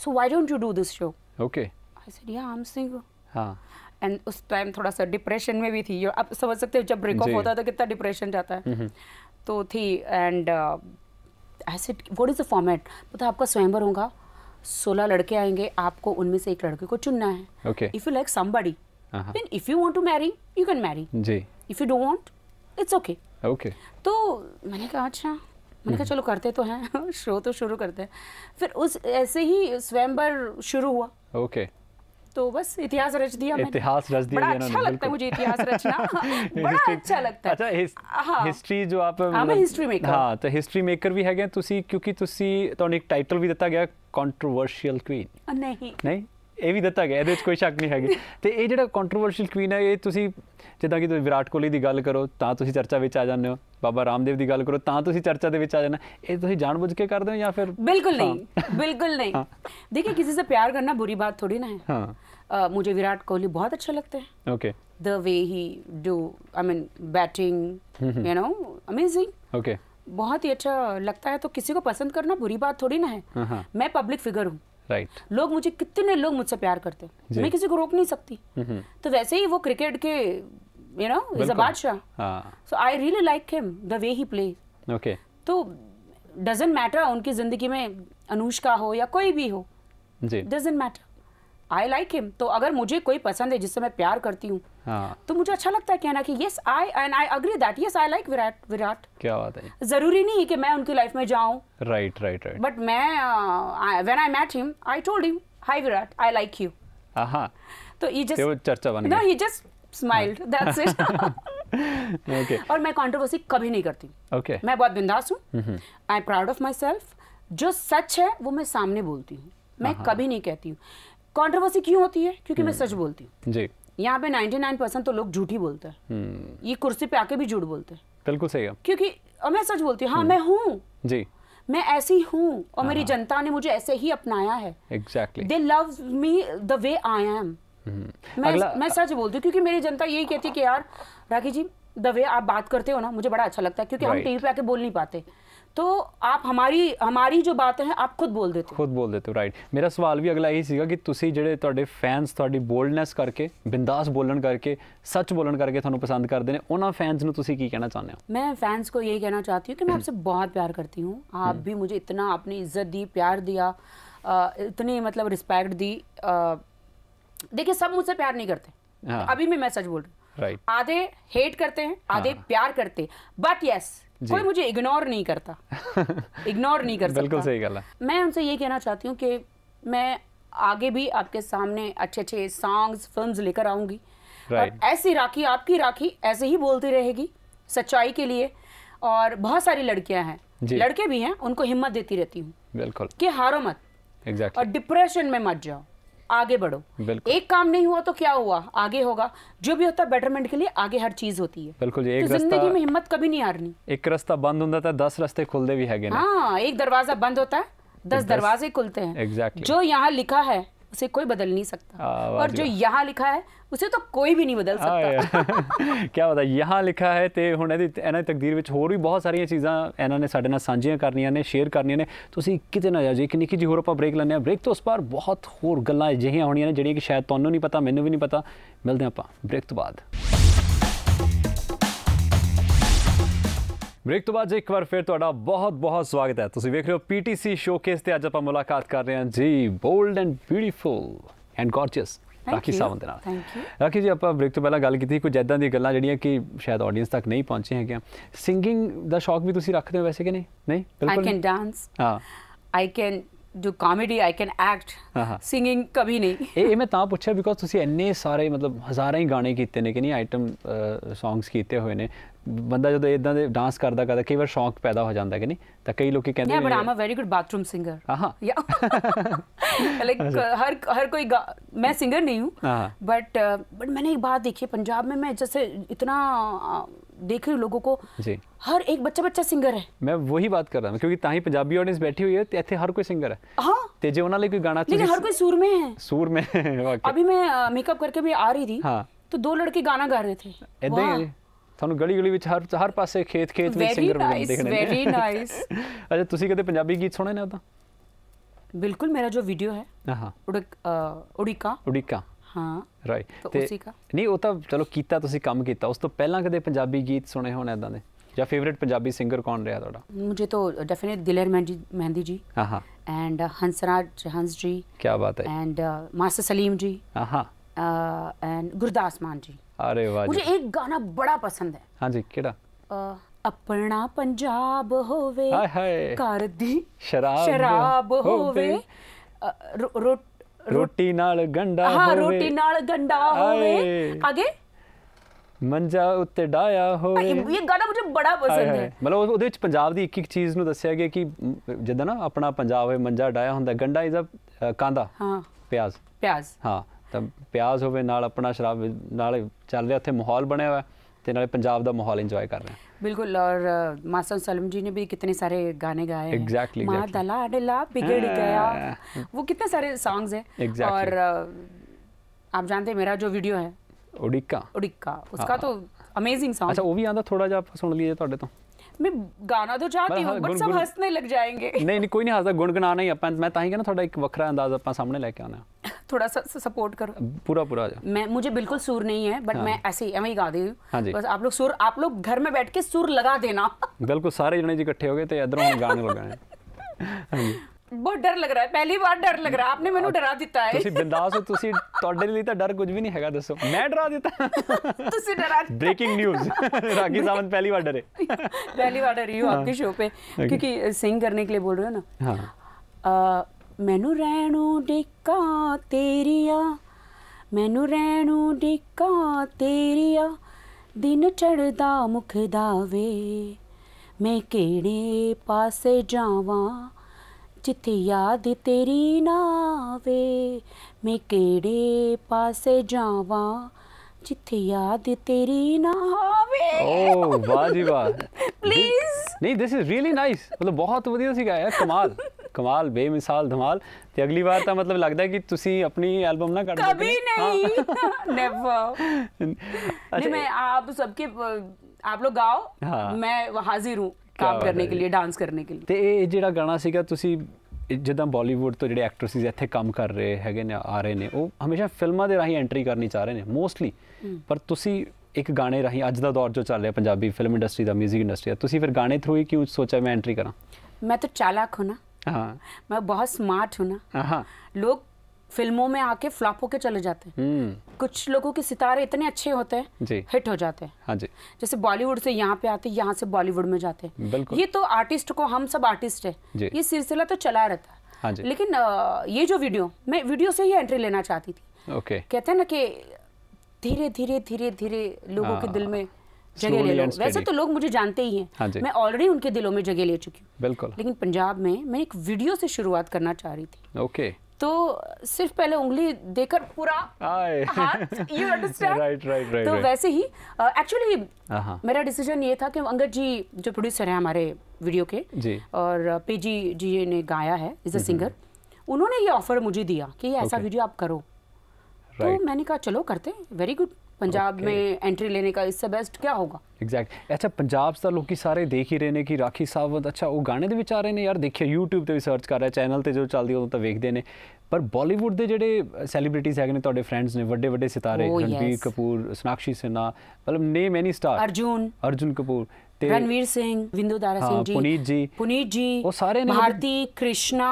so why don't you do this show okay said, yeah, I'm single. हाँ एंड उस टाइम थोड़ा सा डिप्रेशन में भी थी आप समझ सकते हो जब ब्रेकअप होता है तो कितना डिप्रेशन जाता है तो थी and I said what is the format पता आपका स्वयंवर होगा सोलह लड़के आएंगे आपको उनमें से एक लड़के को चुनना है if you like somebody then if you want to marry you can marry जी if you don't want it's okay okay तो मैंने कहा अच्छा मैंने कहा हम्म। चलो करते तो हैं शो तो शुरू करते हैं फिर उस ऐसे ही स्वयंवर शुरू हुआ ओके okay. तो बस इतिहास रच दिया इतिहास रच दिया बड़ा अच्छा लगता है मुझे इतिहास रचना बड़ा अच्छा लगता है अच्छा हिस्ट्री
हाँ। जो आप हाँ, मैं मतलब- हिस्ट्री मेकर हाँ तो हिस्ट्री मेकर भी है गया तुसी क्योंकि तुसी तो एक टाइटल भी दता गया कंट्रोवर्शियल क्वीन नहीं नहीं ये भी दता गया ये कोई शक नहीं है तो ये जो कॉन्ट्रोवर्शियल क्वीन है ये जिदा कि विराट कोहली की गल करो तो चर्चा में आ जाने हो बाबा रामदेव की गल करो तो चर्चा के आ जाना ये जान बुझ के कर दो या फिर बिल्कुल हाँ।
नहीं बिल्कुल नहीं हाँ। देखिए किसी से प्यार करना बुरी बात थोड़ी ना है हाँ। मुझे विराट कोहली बहुत अच्छा लगते हैं okay the way he do I mean batting you know amazing okay बहुत ही अच्छा लगता है तो किसी को पसंद करना बुरी बात थोड़ी ना है uh हाँ, -huh. हाँ। मैं पब्लिक फिगर हूँ राइट right. लोग मुझे कितने लोग मुझसे प्यार करते हैं मैं किसी को रोक नहीं सकती uh mm-hmm. -huh. तो वैसे ही वो क्रिकेट के यू नो इज अ बादशाह so I really like him the way he play okay तो डजेंट मैटर उनकी जिंदगी में अनुष्का हो या कोई भी हो doesn't matter I like him तो अगर मुझे कोई पसंद है जिससे मैं प्यार करती हूँ हाँ. तो मुझे अच्छा लगता है कहना कि yes I and I agree that yes I like Virat Virat क्या बात है जरूरी नहीं है कि मैं उनकी लाइफ में जाऊँ
राइट राइट राइट
बट मैं when I met him I told him hi Virat I like you तो ये जस्ट तो चर्चा बन गया गई just smiled that's it okay और मैं कंट्रोवर्सी कभी नहीं करती okay. मैं बहुत बिंदास हूँ I am proud of myself जो सच है वो मैं सामने बोलती हूँ मैं कभी नहीं कहती हूँ कंट्रोवर्सी क्यों होती है क्योंकि मैं हम्म। सच बोलती हूँ जी यहाँ पे 99 परसेंट तो लोग झूठ ही बोलते हैं हम्म। ये कुर्सी पे आके भी झूठ बोलते हैं बिल्कुल सही है क्योंकि और मैं सच बोलती हूँ हाँ हम्म। मैं हूँ जी मैं ऐसी हूँ और मेरी हाँ। जनता ने मुझे ऐसे ही अपनाया है
exactly they
love me the way I am
मैं मैं
सच बोलती हूँ क्योंकि मेरी जनता यही कहती है कि यार राखी जी द वे आप बात करते हो ना मुझे बड़ा अच्छा लगता है क्योंकि हम टीवी पे आके बोल नहीं पाते तो आप हमारी हमारी जो बातें हैं आप खुद बोल देते
हो खुद बोल देते हो राइट मेरा सवाल भी अगला यही ਸੀਗਾ कि ਤੁਸੀਂ ਜਿਹੜੇ ਤੁਹਾਡੇ ਫੈਨਸ करके ਬੋਲਡਨੈਸ ਕਰਕੇ करके ਬੋਲਣ ਕਰਕੇ ਸੱਚ ਬੋਲਣ ਕਰਕੇ ਤੁਹਾਨੂੰ ਪਸੰਦ ਕਰਦੇ ਨੇ ਉਹਨਾਂ ਫੈਨਸ ਨੂੰ ਤੁਸੀਂ ਕੀ ਕਹਿਣਾ
मैं
फैंस को यही कहना चाहती हूँ कि मैं आपसे हम्म। बहुत प्यार करती हूँ आप हम्म। भी मुझे इतना आपने इज्जत दी प्यार दिया इतनी मतलब रिस्पेक्ट दी देखिए सब मुझसे प्यार नहीं करते हाँ। अभी भी मैं सच बोल रही right. आधे हेट करते हैं आधे हाँ. प्यार करते बट यस yes, कोई मुझे इग्नोर नहीं करता इग्नोर नहीं करता बिल्कुल सही गला मैं उनसे ये कहना चाहती हूँ कि मैं आगे भी आपके सामने अच्छे अच्छे सॉन्ग्स फिल्म लेकर आऊंगी right. ऐसी राखी आपकी राखी ऐसे ही बोलती रहेगी सच्चाई के लिए और बहुत सारी लड़कियां हैं लड़के भी हैं उनको हिम्मत देती रहती हूँ बिल्कुल कि हारो मत exactly. और डिप्रेशन में मत जाओ आगे बढ़ो एक काम नहीं हुआ तो क्या हुआ आगे होगा जो भी होता है बेटरमेंट के लिए आगे हर चीज होती है
बिल्कुल जी, तो एक तो जिंदगी में
हिम्मत कभी नहीं हारनी
एक रास्ता बंद होता है दस रास्ते खुलते भी है
हाँ एक दरवाजा बंद होता है दस दरवाजे खुलते
हैं जो
यहाँ लिखा है उसे कोई बदल नहीं सकता और जो यहाँ ਲਿਖਾ ਹੈ ਉਸੇ ਤਾਂ ਕੋਈ ਵੀ ਨਹੀਂ ਬਦਲ ਸਕਦਾ
ਕੀ ਪਤਾ ਯਹਾਂ ਲਿਖਾ ਹੈ ਤੇ ਹੁਣ ਇਹਦੀ ਇਹਨਾਂ ਦੀ ਤਕਦੀਰ ਵਿੱਚ ਹੋਰ ਵੀ ਬਹੁਤ ਸਾਰੀਆਂ ਚੀਜ਼ਾਂ ਇਹਨਾਂ ਨੇ ਸਾਡੇ ਨਾਲ ਸਾਂਝੀਆਂ ਕਰਨੀਆਂ ਨੇ ਸ਼ੇਅਰ ਕਰਨੀਆਂ ਨੇ ਤੁਸੀਂ ਕਿਤੇ ਨਾ ਜਾਓ ਇੱਕ ਨਿੱਕੀ ਜਿਹੀ ਹੋਰ ਆਪਾਂ ਬ੍ਰੇਕ ਲੈਣੇ ਆ ਬ੍ਰੇਕ ਤੋਂ ਉਸ ਪਰ ਬਹੁਤ ਹੋਰ ਗੱਲਾਂ ਅਜਿਹੀਆਂ ਹੋਣੀਆਂ ਨੇ ਜਿਹੜੀਆਂ ਕਿ ਸ਼ਾਇਦ ਤੁਹਾਨੂੰ ਨਹੀਂ ਪਤਾ ਮੈਨੂੰ ਵੀ ਨਹੀਂ ਪਤਾ ਮਿਲਦੇ ਆਪਾਂ ਬ੍ਰੇਕ ਤੋਂ ਬਾਅਦ ਬ੍ਰੇਕ ਤੋਂ ਬਾਅਦ ਇੱਕ ਵਾਰ ਫਿਰ ਤੁਹਾਡਾ ਬਹੁਤ-ਬਹੁਤ ਸਵਾਗਤ ਹੈ ਤੁਸੀਂ ਵੇਖ ਰਹੇ ਹੋ ਪੀਟੀਸੀ ਸ਼ੋਕੇਸ ਤੇ ਅੱਜ ਆਪਾਂ ਮੁਲਾਕਾਤ ਕਰ ਰਹੇ ਹਾਂ ਜੀ bold and beautiful and gorgeous Rakhi Sawant ਨਾਲ ਥੈਂਕ ਯੂ ਰਾਖੀ ਜੀ ਆਪਾਂ ਬ੍ਰੇਕ ਤੋਂ ਪਹਿਲਾਂ ਗੱਲ ਕੀਤੀ ਕੁਝ ਐਦਾਂ ਦੀਆਂ ਗੱਲਾਂ ਜਿਹੜੀਆਂ ਕਿ ਸ਼ਾਇਦ ਆਡੀਅנס ਤੱਕ ਨਹੀਂ ਪਹੁੰਚੇ ਹੈਗੀਆਂ ਸਿੰਗਿੰਗ ਦਾ ਸ਼ੌਕ ਵੀ ਤੁਸੀਂ ਰੱਖਦੇ ਹੋ ਵੈਸੇ ਕਿ ਨਹੀਂ ਨਹੀਂ ਬਿਲਕੁਲ ਆਈ ਕੈਨ ਡਾਂਸ ਹਾਂ
I can do comedy I can act singing ਕਭੀ ਨਹੀਂ
ਇਹ ਮੈਂ ਤਾਂ ਪੁੱਛਿਆ ਬਿਕੋਜ਼ ਤੁਸੀਂ ਇੰਨੇ ਸਾਰੇ ਮਤਲਬ ਹਜ਼ਾਰਾਂ ਹੀ ਗਾਣੇ ਕੀਤੇ ਨੇ ਕਿ ਨਹੀਂ ਆਈਟਮ ਸੌਂਗਸ ਕੀਤੇ ਹੋਏ ਨੇ ਬੰਦਾ ਜਦੋਂ ਇਦਾਂ ਦੇ ਡਾਂਸ ਕਰਦਾ ਕਰਦਾ ਕਈ ਵਾਰ ਸ਼ੌਂਕ ਪੈਦਾ ਹੋ ਜਾਂਦਾ ਕਿ ਨਹੀਂ ਤਾਂ ਕਈ ਲੋਕੀ ਕਹਿੰਦੇ ਨੇ but am a
very good bathroom singer ਹਾਂ ਲਾਈਕ हर हर कोई मैं सिंगर नहीं हूँ बट हाँ, बट हाँ। uh, मैंने एक बात देखी पंजाब में मैं जैसे इतना देख रही हूँ लोगों को जी हर एक बच्चा बच्चा सिंगर है
मैं वही बात कर रहा हूँ क्योंकि ताही पंजाबी ऑडियंस बैठी हुई है इतने हर कोई सिंगर है हाँ ते जे उन्होंने कोई गाना लेकिन हर कोई सुर में है सुर में
अभी मैं मेकअप करके भी आ रही थी हाँ तो दो लड़के गाना गा रहे थे
ਤੁਹਾਨੂੰ ਗਲੀ ਗਲੀ ਵਿੱਚ ਹਰ ਹਰ ਪਾਸੇ ਖੇਤ ਖੇਤ ਵਿੱਚ ਸਿੰਗਰ ਵਗੈਰਾ ਦੇਖਣੇ ਨੇ ਵੈਰੀ ਨਾਈਸ ਅੱਛਾ ਤੁਸੀਂ ਕਦੇ ਪੰਜਾਬੀ ਗੀਤ ਸੁਣੇ ਨੇ ਉਹਦਾ
ਬਿਲਕੁਲ ਮੇਰਾ ਜੋ ਵੀਡੀਓ ਹੈ ਹਾਂ ਉੜਿਕਾ ਉੜਿਕਾ ਹਾਂ
ਰਾਈਟ ਤੇ ਨਹੀਂ ਉਹ ਤਾਂ ਚਲੋ ਕੀਤਾ ਤੁਸੀਂ ਕੰਮ ਕੀਤਾ ਉਸ ਤੋਂ ਪਹਿਲਾਂ ਕਦੇ ਪੰਜਾਬੀ ਗੀਤ ਸੁਣੇ ਹੋਣ ਐਦਾਂ ਦੇ ਜਾਂ ਫੇਵਰਿਟ ਪੰਜਾਬੀ ਸਿੰਗਰ ਕੌਣ ਰਿਹਾ ਤੁਹਾਡਾ
ਮੈਨੂੰ ਤਾਂ ਡੈਫੀਨਿਟ ਦਿਲਰ ਮਹਿੰਦੀ ਜੀ ਹਾਂ ਹਾਂ ਐਂਡ ਹੰਸਰਾਜ ਹੰਸ ਜੀ ਕੀ ਬਾਤ ਹੈ ਐਂਡ ਮਾਸਟਰ ਸਲੀਮ ਜੀ ਹਾਂ ਹਾਂ ਐਂਡ ਗੁਰਦਾਸ ਮਾਨ ਜੀ अरे वाह मुझे एक गाना बड़ा पसंद है हाँ जी केड़ा ਆਪਣਾ ਪੰਜਾਬ ਹੋਵੇ कर दी शराब शराब होवे
रोटी नाल गंडा ਹੋਵੇ ਹਾਂ ਰੋਟੀ
ਨਾਲ ਗੰਡਾ ਹੋਵੇ ਅਗੇ
ਮੰਜਾ ਉੱਤੇ ਡਾਇਆ ਹੋਵੇ ਇਹ
ਗਾਣਾ ਮੈਨੂੰ ਬੜਾ ਪਸੰਦ
ਹੈ ਮਤਲਬ ਉਹਦੇ ਵਿੱਚ ਪੰਜਾਬ ਦੀ ਇੱਕ ਇੱਕ ਚੀਜ਼ ਨੂੰ ਦੱਸਿਆ ਗਿਆ ਕਿ ਜਿੱਦਾਂ ਨਾ ਆਪਣਾ ਪੰਜਾਬ ਹੈ ਮੰਜਾ ਡਾਇਆ ਹੁੰਦਾ ਗੰਡਾ ਇਜ਼ ਅ ਕਾਂਦਾ ਹਾਂ ਪਿਆਜ਼ ਪਿਆਜ਼ ਹਾਂ तो प्याज होना शराब चल रहा उ माहौल बनया हुआ तो नाले पंजाब का माहौल इंजॉय कर रहे हैं
बिल्कुल और मासन सलम जी ने भी कितने सारे गाने गाए एग्जैक्टली बिगड़ गया वो कितने सारे सॉन्ग्स हैं exactly. और आप जानते मेरा जो वीडियो है उड़ीका उड़ीका उसका हाँ। तो अमेजिंग सॉन्ग अच्छा
वो भी आता थोड़ा जा सुन लीजिए तो
मैं गाना तो चाहती ਹਾਂ बट हाँ, सब हंसने लग जाएंगे नहीं
नहीं कोई नहीं हंसता गुनगुनाना ही अपन मैं ताही ਹੀ ਕਹਿੰਦਾ ਤੁਹਾਡਾ ਇੱਕ ਵੱਖਰਾ ਅੰਦਾਜ਼ ਆਪਾਂ ਸਾਹਮਣੇ ਲੈ ਕੇ
थोड़ा सा सपोर्ट करो पूरा पूरा मैं मुझे बिल्कुल सुर नहीं है बट हाँ। मैं ऐसे ही ही गा दे हाँ बस आप लोग सुर आप लोग घर में बैठ के सुर लगा देना
बिल्कुल सारे जने इकट्ठे हो गए तो इधरों गाने लगाए
हाँ जी ਬਹੁਤ ਡਰ ਲੱਗ ਰਿਹਾ ਹੈ ਪਹਿਲੀ ਵਾਰ ਡਰ ਲੱਗ ਰਿਹਾ ਆਪਨੇ ਮੈਨੂੰ ਡਰਾ ਦਿੱਤਾ ਹੈ ਤੁਸੀਂ
ਬਿੰਦਾਸ ਹੋ ਤੁਸੀਂ ਤੁਹਾਡੇ ਲਈ ਤਾਂ ਡਰ ਕੁਝ ਵੀ ਨਹੀਂ ਹੈਗਾ ਦੱਸੋ
ਮੈਂ ਡਰਾ ਦਿੱਤਾ ਤੁਸੀਂ ਡਰਾ
ਬ੍ਰੇਕਿੰਗ ਨਿਊਜ਼ ਰਾਗੀ ਸਾਵੰਤ ਪਹਿਲੀ ਵਾਰ ਡਰੇ
ਪਹਿਲੀ ਵਾਰ ਡਰੀ ਹੋ ਆਪਕੇ ਸ਼ੋਅ ਪੇ ਕਿਉਂਕਿ ਸਿੰਗ ਕਰਨੇ ਲਈ ਬੋਲ ਰਹੇ ਹੋ ਨਾ ਹਾਂ हाँ ਮੈਨੂੰ ਰਹਿਣੂ ਡਿੱਕਾ ਤੇਰੀਆ ਮੈਨੂੰ ਰਹਿਣੂ ਡਿੱਕਾ ਤੇਰੀਆ ਦਿਨ ਚੜਦਾ ਮੁਖ ਦਾਵੇ ਮੈਂ ਕਿਹੜੇ ਪਾਸੇ ਜਾਵਾਂ जिथे याद तेरी ना आवे मैं केड़े पासे जावा जिथे याद तेरी ना
आवे वाह
जी वाह
प्लीज
नहीं दिस इज रियली नाइस मतलब बहुत वधिया सी गाया कमाल कमाल बेमिसाल धमाल ते अगली बार ता मतलब लगता है कि तुसी अपनी एल्बम ना काट कभी नहीं
नेवर
नहीं मैं
आप सबके आप लोग गाओ हाँ। मैं हाजिर हूँ ਕੰਮ ਕਰਨ ਕੇ ਲਈ ਡਾਂਸ ਕਰਨੇ ਕੇ ਲਈ
ਤੇ ਇਹ ਜਿਹੜਾ ਗਾਣਾ ਸੀਗਾ ਤੁਸੀਂ ਜਿੱਦਾਂ ਬਾਲੀਵੁੱਡ ਤੋਂ ਜਿਹੜੇ ਐਕਟਰਸ ਇੱਥੇ ਕੰਮ ਕਰ ਰਹੇ ਹੈਗੇ ਨੇ ਆ ਰਹੇ ਨੇ ਉਹ ਹਮੇਸ਼ਾ ਫਿਲਮਾਂ ਦੇ ਰਾਹੀਂ ਐਂਟਰੀ ਕਰਨੀ ਚਾਹ ਰਹੇ ਨੇ ਮੋਸਟਲੀ ਪਰ ਤੁਸੀਂ ਇੱਕ ਗਾਣੇ ਰਾਹੀਂ ਅੱਜ ਦਾ ਦੌਰ ਜੋ ਚੱਲ ਰਿਹਾ ਪੰਜਾਬੀ ਫਿਲਮ ਇੰਡਸਟਰੀ ਦਾ 뮤직 ਇੰਡਸਟਰੀ ਦਾ ਤੁਸੀਂ ਫਿਰ ਗਾਣੇ ਥਰੂ ਹੀ ਕਿਉਂ ਸੋਚਿਆ ਮੈਂ ਐਂਟਰੀ ਕਰਾਂ
ਮੈਂ ਤਾਂ ਚਾਲਾਕ ਹਾਂ ਨਾ ਬਹੁਤ ਸਮਾਰਟ बहुत स्मार्ट हूँ फिल्मों में आके फ्लॉप होके चले जाते हैं हम्म। कुछ लोगों के सितारे इतने अच्छे होते हैं हिट हो जाते हैं हाँ जी जैसे बॉलीवुड से यहाँ पे आते हैं यहाँ से बॉलीवुड में जाते हैं बिल्कुल ये तो आर्टिस्ट को हम सब आर्टिस्ट है ये सिलसिला तो चला रहता है हाँ जी लेकिन ये जो वीडियो मैं वीडियो से ही एंट्री लेना चाहती थी ओके कहते हैं ना कि धीरे धीरे धीरे धीरे लोगों के हाँ। दिल में
जगह ले लो वैसे तो
लोग मुझे जानते ही हैं हाँ मैं ऑलरेडी उनके दिलों में जगह ले चुकी हूँ बिल्कुल लेकिन पंजाब में मैं एक वीडियो से शुरुआत करना चाह रही
थी ओके
तो सिर्फ पहले उंगली देकर पूरा
you understand right right right तो वैसे
ही एक्चुअली
uh, मेरा
डिसीजन ये था कि अंगद जी जो प्रोड्यूसर हैं हमारे वीडियो के जी और पेजी जी ने गाया है इज अ सिंगर उन्होंने ये ऑफर मुझे दिया कि ऐसा okay. वीडियो आप करो तो right. तो मैंने कहा चलो करते वेरी गुड ਪੰਜਾਬ में ਐਂਟਰੀ ਲੈਣੇ का इससे ਬੈਸਟ ਕਿਆ ਹੋਗਾ
ਐਗਜ਼ੈਕਟ ਅੱਛਾ ਪੰਜਾਬ ਦਾ ਲੋਕੀ ਸਾਰੇ ਦੇਖ ਹੀ ਰਹੇ ਨੇ ਕਿ ਰਾਖੀ ਸਾਵੰਤ ਅੱਛਾ ਉਹ ਗਾਣੇ ਦੇ ਵਿੱਚ ਆ ਰਹੇ ਨੇ ਯਾਰ ਦੇਖਿਆ YouTube ਤੇ ਵੀ ਸਰਚ ਕਰ ਰਿਹਾ ਚੈਨਲ ਤੇ ਜੋ ਚੱਲਦੀ ਉਹ ਤਾਂ ਵੇਖਦੇ ਨੇ ਪਰ ਬਾਲੀਵੁੱਡ ਦੇ ਜਿਹੜੇ ਸੈਲੀਬ੍ਰਿਟੀਜ਼ ਹੈਗੇ ਨੇ ਤੁਹਾਡੇ ਫਰੈਂਡਸ ਨੇ ਵੱਡੇ ਵੱਡੇ ਸਿਤਾਰੇ ਰਣਵੀਰ ਕਪੂਰ ਸਨਾਕਸ਼ੀ ਸਿਨਾ ਮਤਲਬ ਨੇ ਮੈਨੀ ਸਟਾਰ ਅਰਜੁਨ ਅਰਜੁਨ ਕਪੂਰ ਤੇ ਰਣਵੀਰ
ਸਿੰਘ ਵਿੰਦੂ ਦਾਰਾ ਸਿੰਘ ਜੀ ਪੁਨੀਤ ਜੀ ਪੁਨੀਤ ਜੀ ਉਹ ਸਾਰੇ ਨੇ ਭਾਰਤੀ ਕ੍ਰਿਸ਼ਨਾ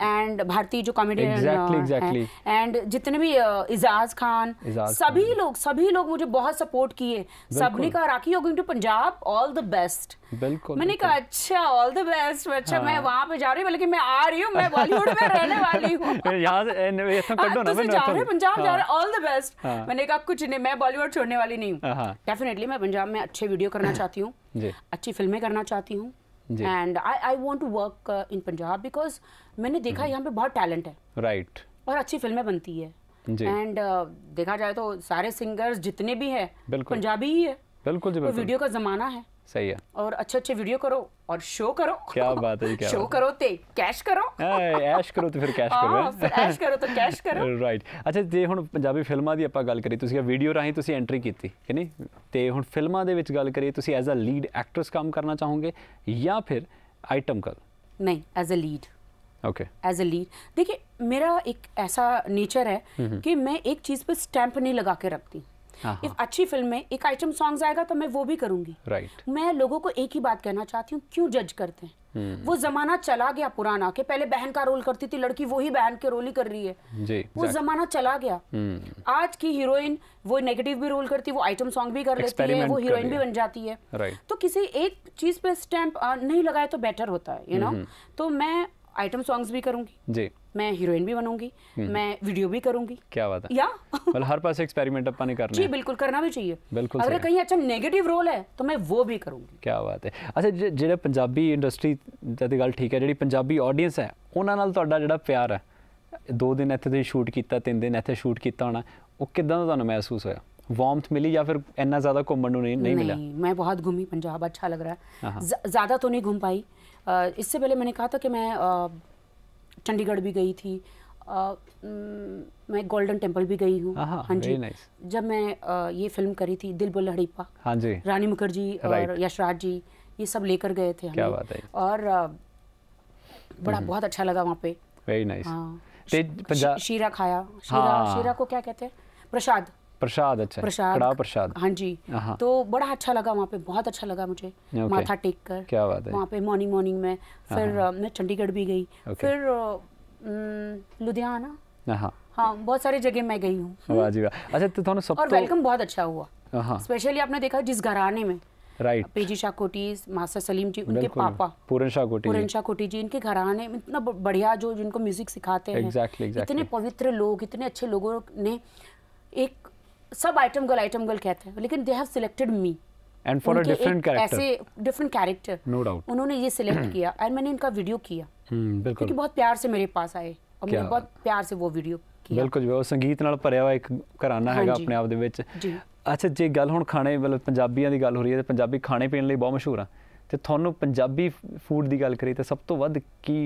एंड भारतीय जो comedian exactly, uh, exactly. And जितने भी इजाज uh, खान सभी खान. लोग सभी लोग मुझे बहुत सपोर्ट किए सबने कहा राखी होगी to Punjab all the best
बिल्कुल मैंने कहा
अच्छा ऑल द बेस्ट अच्छा हाँ। मैं वहाँ पे जा रही हूँ बल्कि मैं आ रही हूँ मैं बॉलीवुड में रहने वाली हूँ
तो पंजाब जा रहे
ऑल द बेस्ट मैंने कहा कुछ नहीं मैं बॉलीवुड छोड़ने वाली नहीं हूँ डेफिनेटली हाँ। मैं पंजाब में अच्छे वीडियो करना चाहती हूँ अच्छी फिल्में करना चाहती हूँ and I I want to work in Punjab because मैंने देखा हम्म। यहाँ पे बहुत टैलेंट है राइट और अच्छी फिल्में बनती है एंड uh, देखा जाए तो सारे सिंगर्स जितने भी हैं पंजाबी ही है
बिल्कुल जी वीडियो का जमाना है सही है
और अच्छे अच्छे वीडियो करो और शो करो
क्या बात है क्या शो
करो ते कैश करो
हाँ, ऐश करो तो फिर कैश करो हाँ, फिर
करो तो कैश करो
राइट अच्छा ते हुन पंजाबी फिल्मा दी आपा गल करी वीडियो राही तुसी एंट्री की नहीं ते हुन फिल्मा दे गल करी एज अ लीड एक्ट्रेस काम करना चाहोगे या फिर आइटम कल
नहीं as a lead okay as a lead देखिए मेरा एक ऐसा नेचर है हम्म, हम्म। कि मैं एक चीज पे स्टैंप नहीं लगा के रखती इफ हाँ, हाँ। अच्छी फिल्म में एक आइटम सॉन्ग आएगा तो मैं वो भी करूंगी राइट right. मैं लोगों को एक ही बात कहना चाहती हूँ क्यों जज करते हैं Hmm. वो जमाना चला गया पुराना के पहले बहन का रोल करती थी लड़की वही बहन के रोल ही कर रही है
जी, वो exactly. जमाना चला गया hmm.
आज की हीरोइन वो नेगेटिव भी रोल करती वो आइटम सॉन्ग भी कर लेती है वो हीरोइन भी बन जाती है right. तो किसी एक चीज पे स्टैंप नहीं लगाए तो बेटर होता है you you know know? hmm. तो मैं आइटम सॉन्ग्स भी करूंगी जी मैं हीरोइन भी बनूंगी हम्म। मैं वीडियो भी करूंगी
क्या बात है या मतलब हर पास एक्सपेरिमेंट अपा ने करना जी
बिल्कुल करना भी चाहिए
बिल्कुल अगर कहीं
अच्छा नेगेटिव रोल है तो मैं वो भी करूंगी
क्या बात है अच्छा ਜਿਹੜਾ ਪੰਜਾਬੀ ਇੰਡਸਟਰੀ ਦੀ ਗੱਲ ਠੀਕ ਹੈ ਜਿਹੜੀ ਪੰਜਾਬੀ ਆਡੀਅנס ਹੈ ਉਹਨਾਂ ਨਾਲ ਤੁਹਾਡਾ ਜਿਹੜਾ ਪਿਆਰ ਹੈ ਦੋ ਦਿਨ ਇੱਥੇ ਤੁਸੀਂ ਸ਼ੂਟ ਕੀਤਾ ਤਿੰਨ ਦਿਨ ਇੱਥੇ ਸ਼ੂਟ ਕੀਤਾ ਹੋਣਾ ਉਹ ਕਿਦਾਂ ਦਾ ਤੁਹਾਨੂੰ ਮਹਿਸੂਸ ਹੋਇਆ वार्मथ मिली या फिर इतना ज़्यादा घूमने नहीं, नहीं मिला
मैं बहुत घूमी पंजाब अच्छा लग रहा है हाँ, हाँ। ज़्यादा तो नहीं घूम पाई इससे पहले मैंने कहा था कि मैं चंडीगढ़ भी गई थी मैं गोल्डन टेम्पल भी गई हूँ हाँ जी nice. जब मैं ये फिल्म करी थी दिल बुल हड़ीपा हाँ जी रानी मुखर्जी और यशराज जी ये सब लेकर गए थे क्या बात है और बड़ा हम्म। बहुत अच्छा लगा वहाँ पे
वेरी नाइस nice. हाँ, शीरा
खाया शीरा हाँ। शीरा को क्या कहते हैं प्रसाद
प्रसाद अच्छा प्रसाद कड़ाव प्रसाद हाँ
जी हाँ। तो बड़ा अच्छा लगा वहाँ पे बहुत अच्छा लगा मुझे माथा टेक कर क्या बात है वहाँ पे मॉर्निंग मॉर्निंग में हाँ, फिर हाँ। मैं चंडीगढ़ भी गई फिर लुधियाना हाँ बहुत सारी जगह मैं गई हूँ
अच्छा तो थानू सब और वेलकम तो
बहुत अच्छा हुआ स्पेशली आपने देखा जिस घराने में राइट पीजी शाह कोटी मास्टर सलीम जी उनके पापा
पूरन शाह कोटी पूरन शाह
कोटी जी इनके घराने इतना बढ़िया जो जिनको म्यूजिक सिखाते हैं exactly, exactly. इतने पवित्र लोग इतने अच्छे लोगों ने एक सब आइटम गर्ल आइटम गर्ल कहते हैं लेकिन they have selected me
and for a different character
ऐसे डिफरेंट कैरेक्टर नो डाउट उन्होंने ये सिलेक्ट किया एंड मैंने इनका वीडियो किया
हम्म बिल्कुल क्योंकि बहुत
प्यार से मेरे पास आए और मैंने बहुत प्यार से वो वीडियो
ਬਿਲਕੁਲ ਜੀ ਉਹ संगीत ਨਾਲ ਭਰਿਆ ਹੋਇਆ ਇੱਕ ਘਰਾਣਾ ਹੈਗਾ ਆਪਣੇ ਆਪ ਦੇ ਵਿੱਚ ਜੀ ਅੱਛਾ ਜੇ ਗੱਲ ਹੁਣ ਖਾਣੇ ਮਤਲਬ ਪੰਜਾਬੀਆਂ ਦੀ ਗੱਲ ਹੋ ਰਹੀ ਹੈ ਤੇ ਪੰਜਾਬੀ ਖਾਣੇ ਪੀਣ ਲਈ ਬਹੁਤ ਮਸ਼ਹੂਰ ਆ ਤੇ ਤੁਹਾਨੂੰ ਪੰਜਾਬੀ ਫੂਡ ਦੀ ਗੱਲ ਕਰੀ ਤੇ ਸਭ ਤੋਂ ਵੱਧ ਕੀ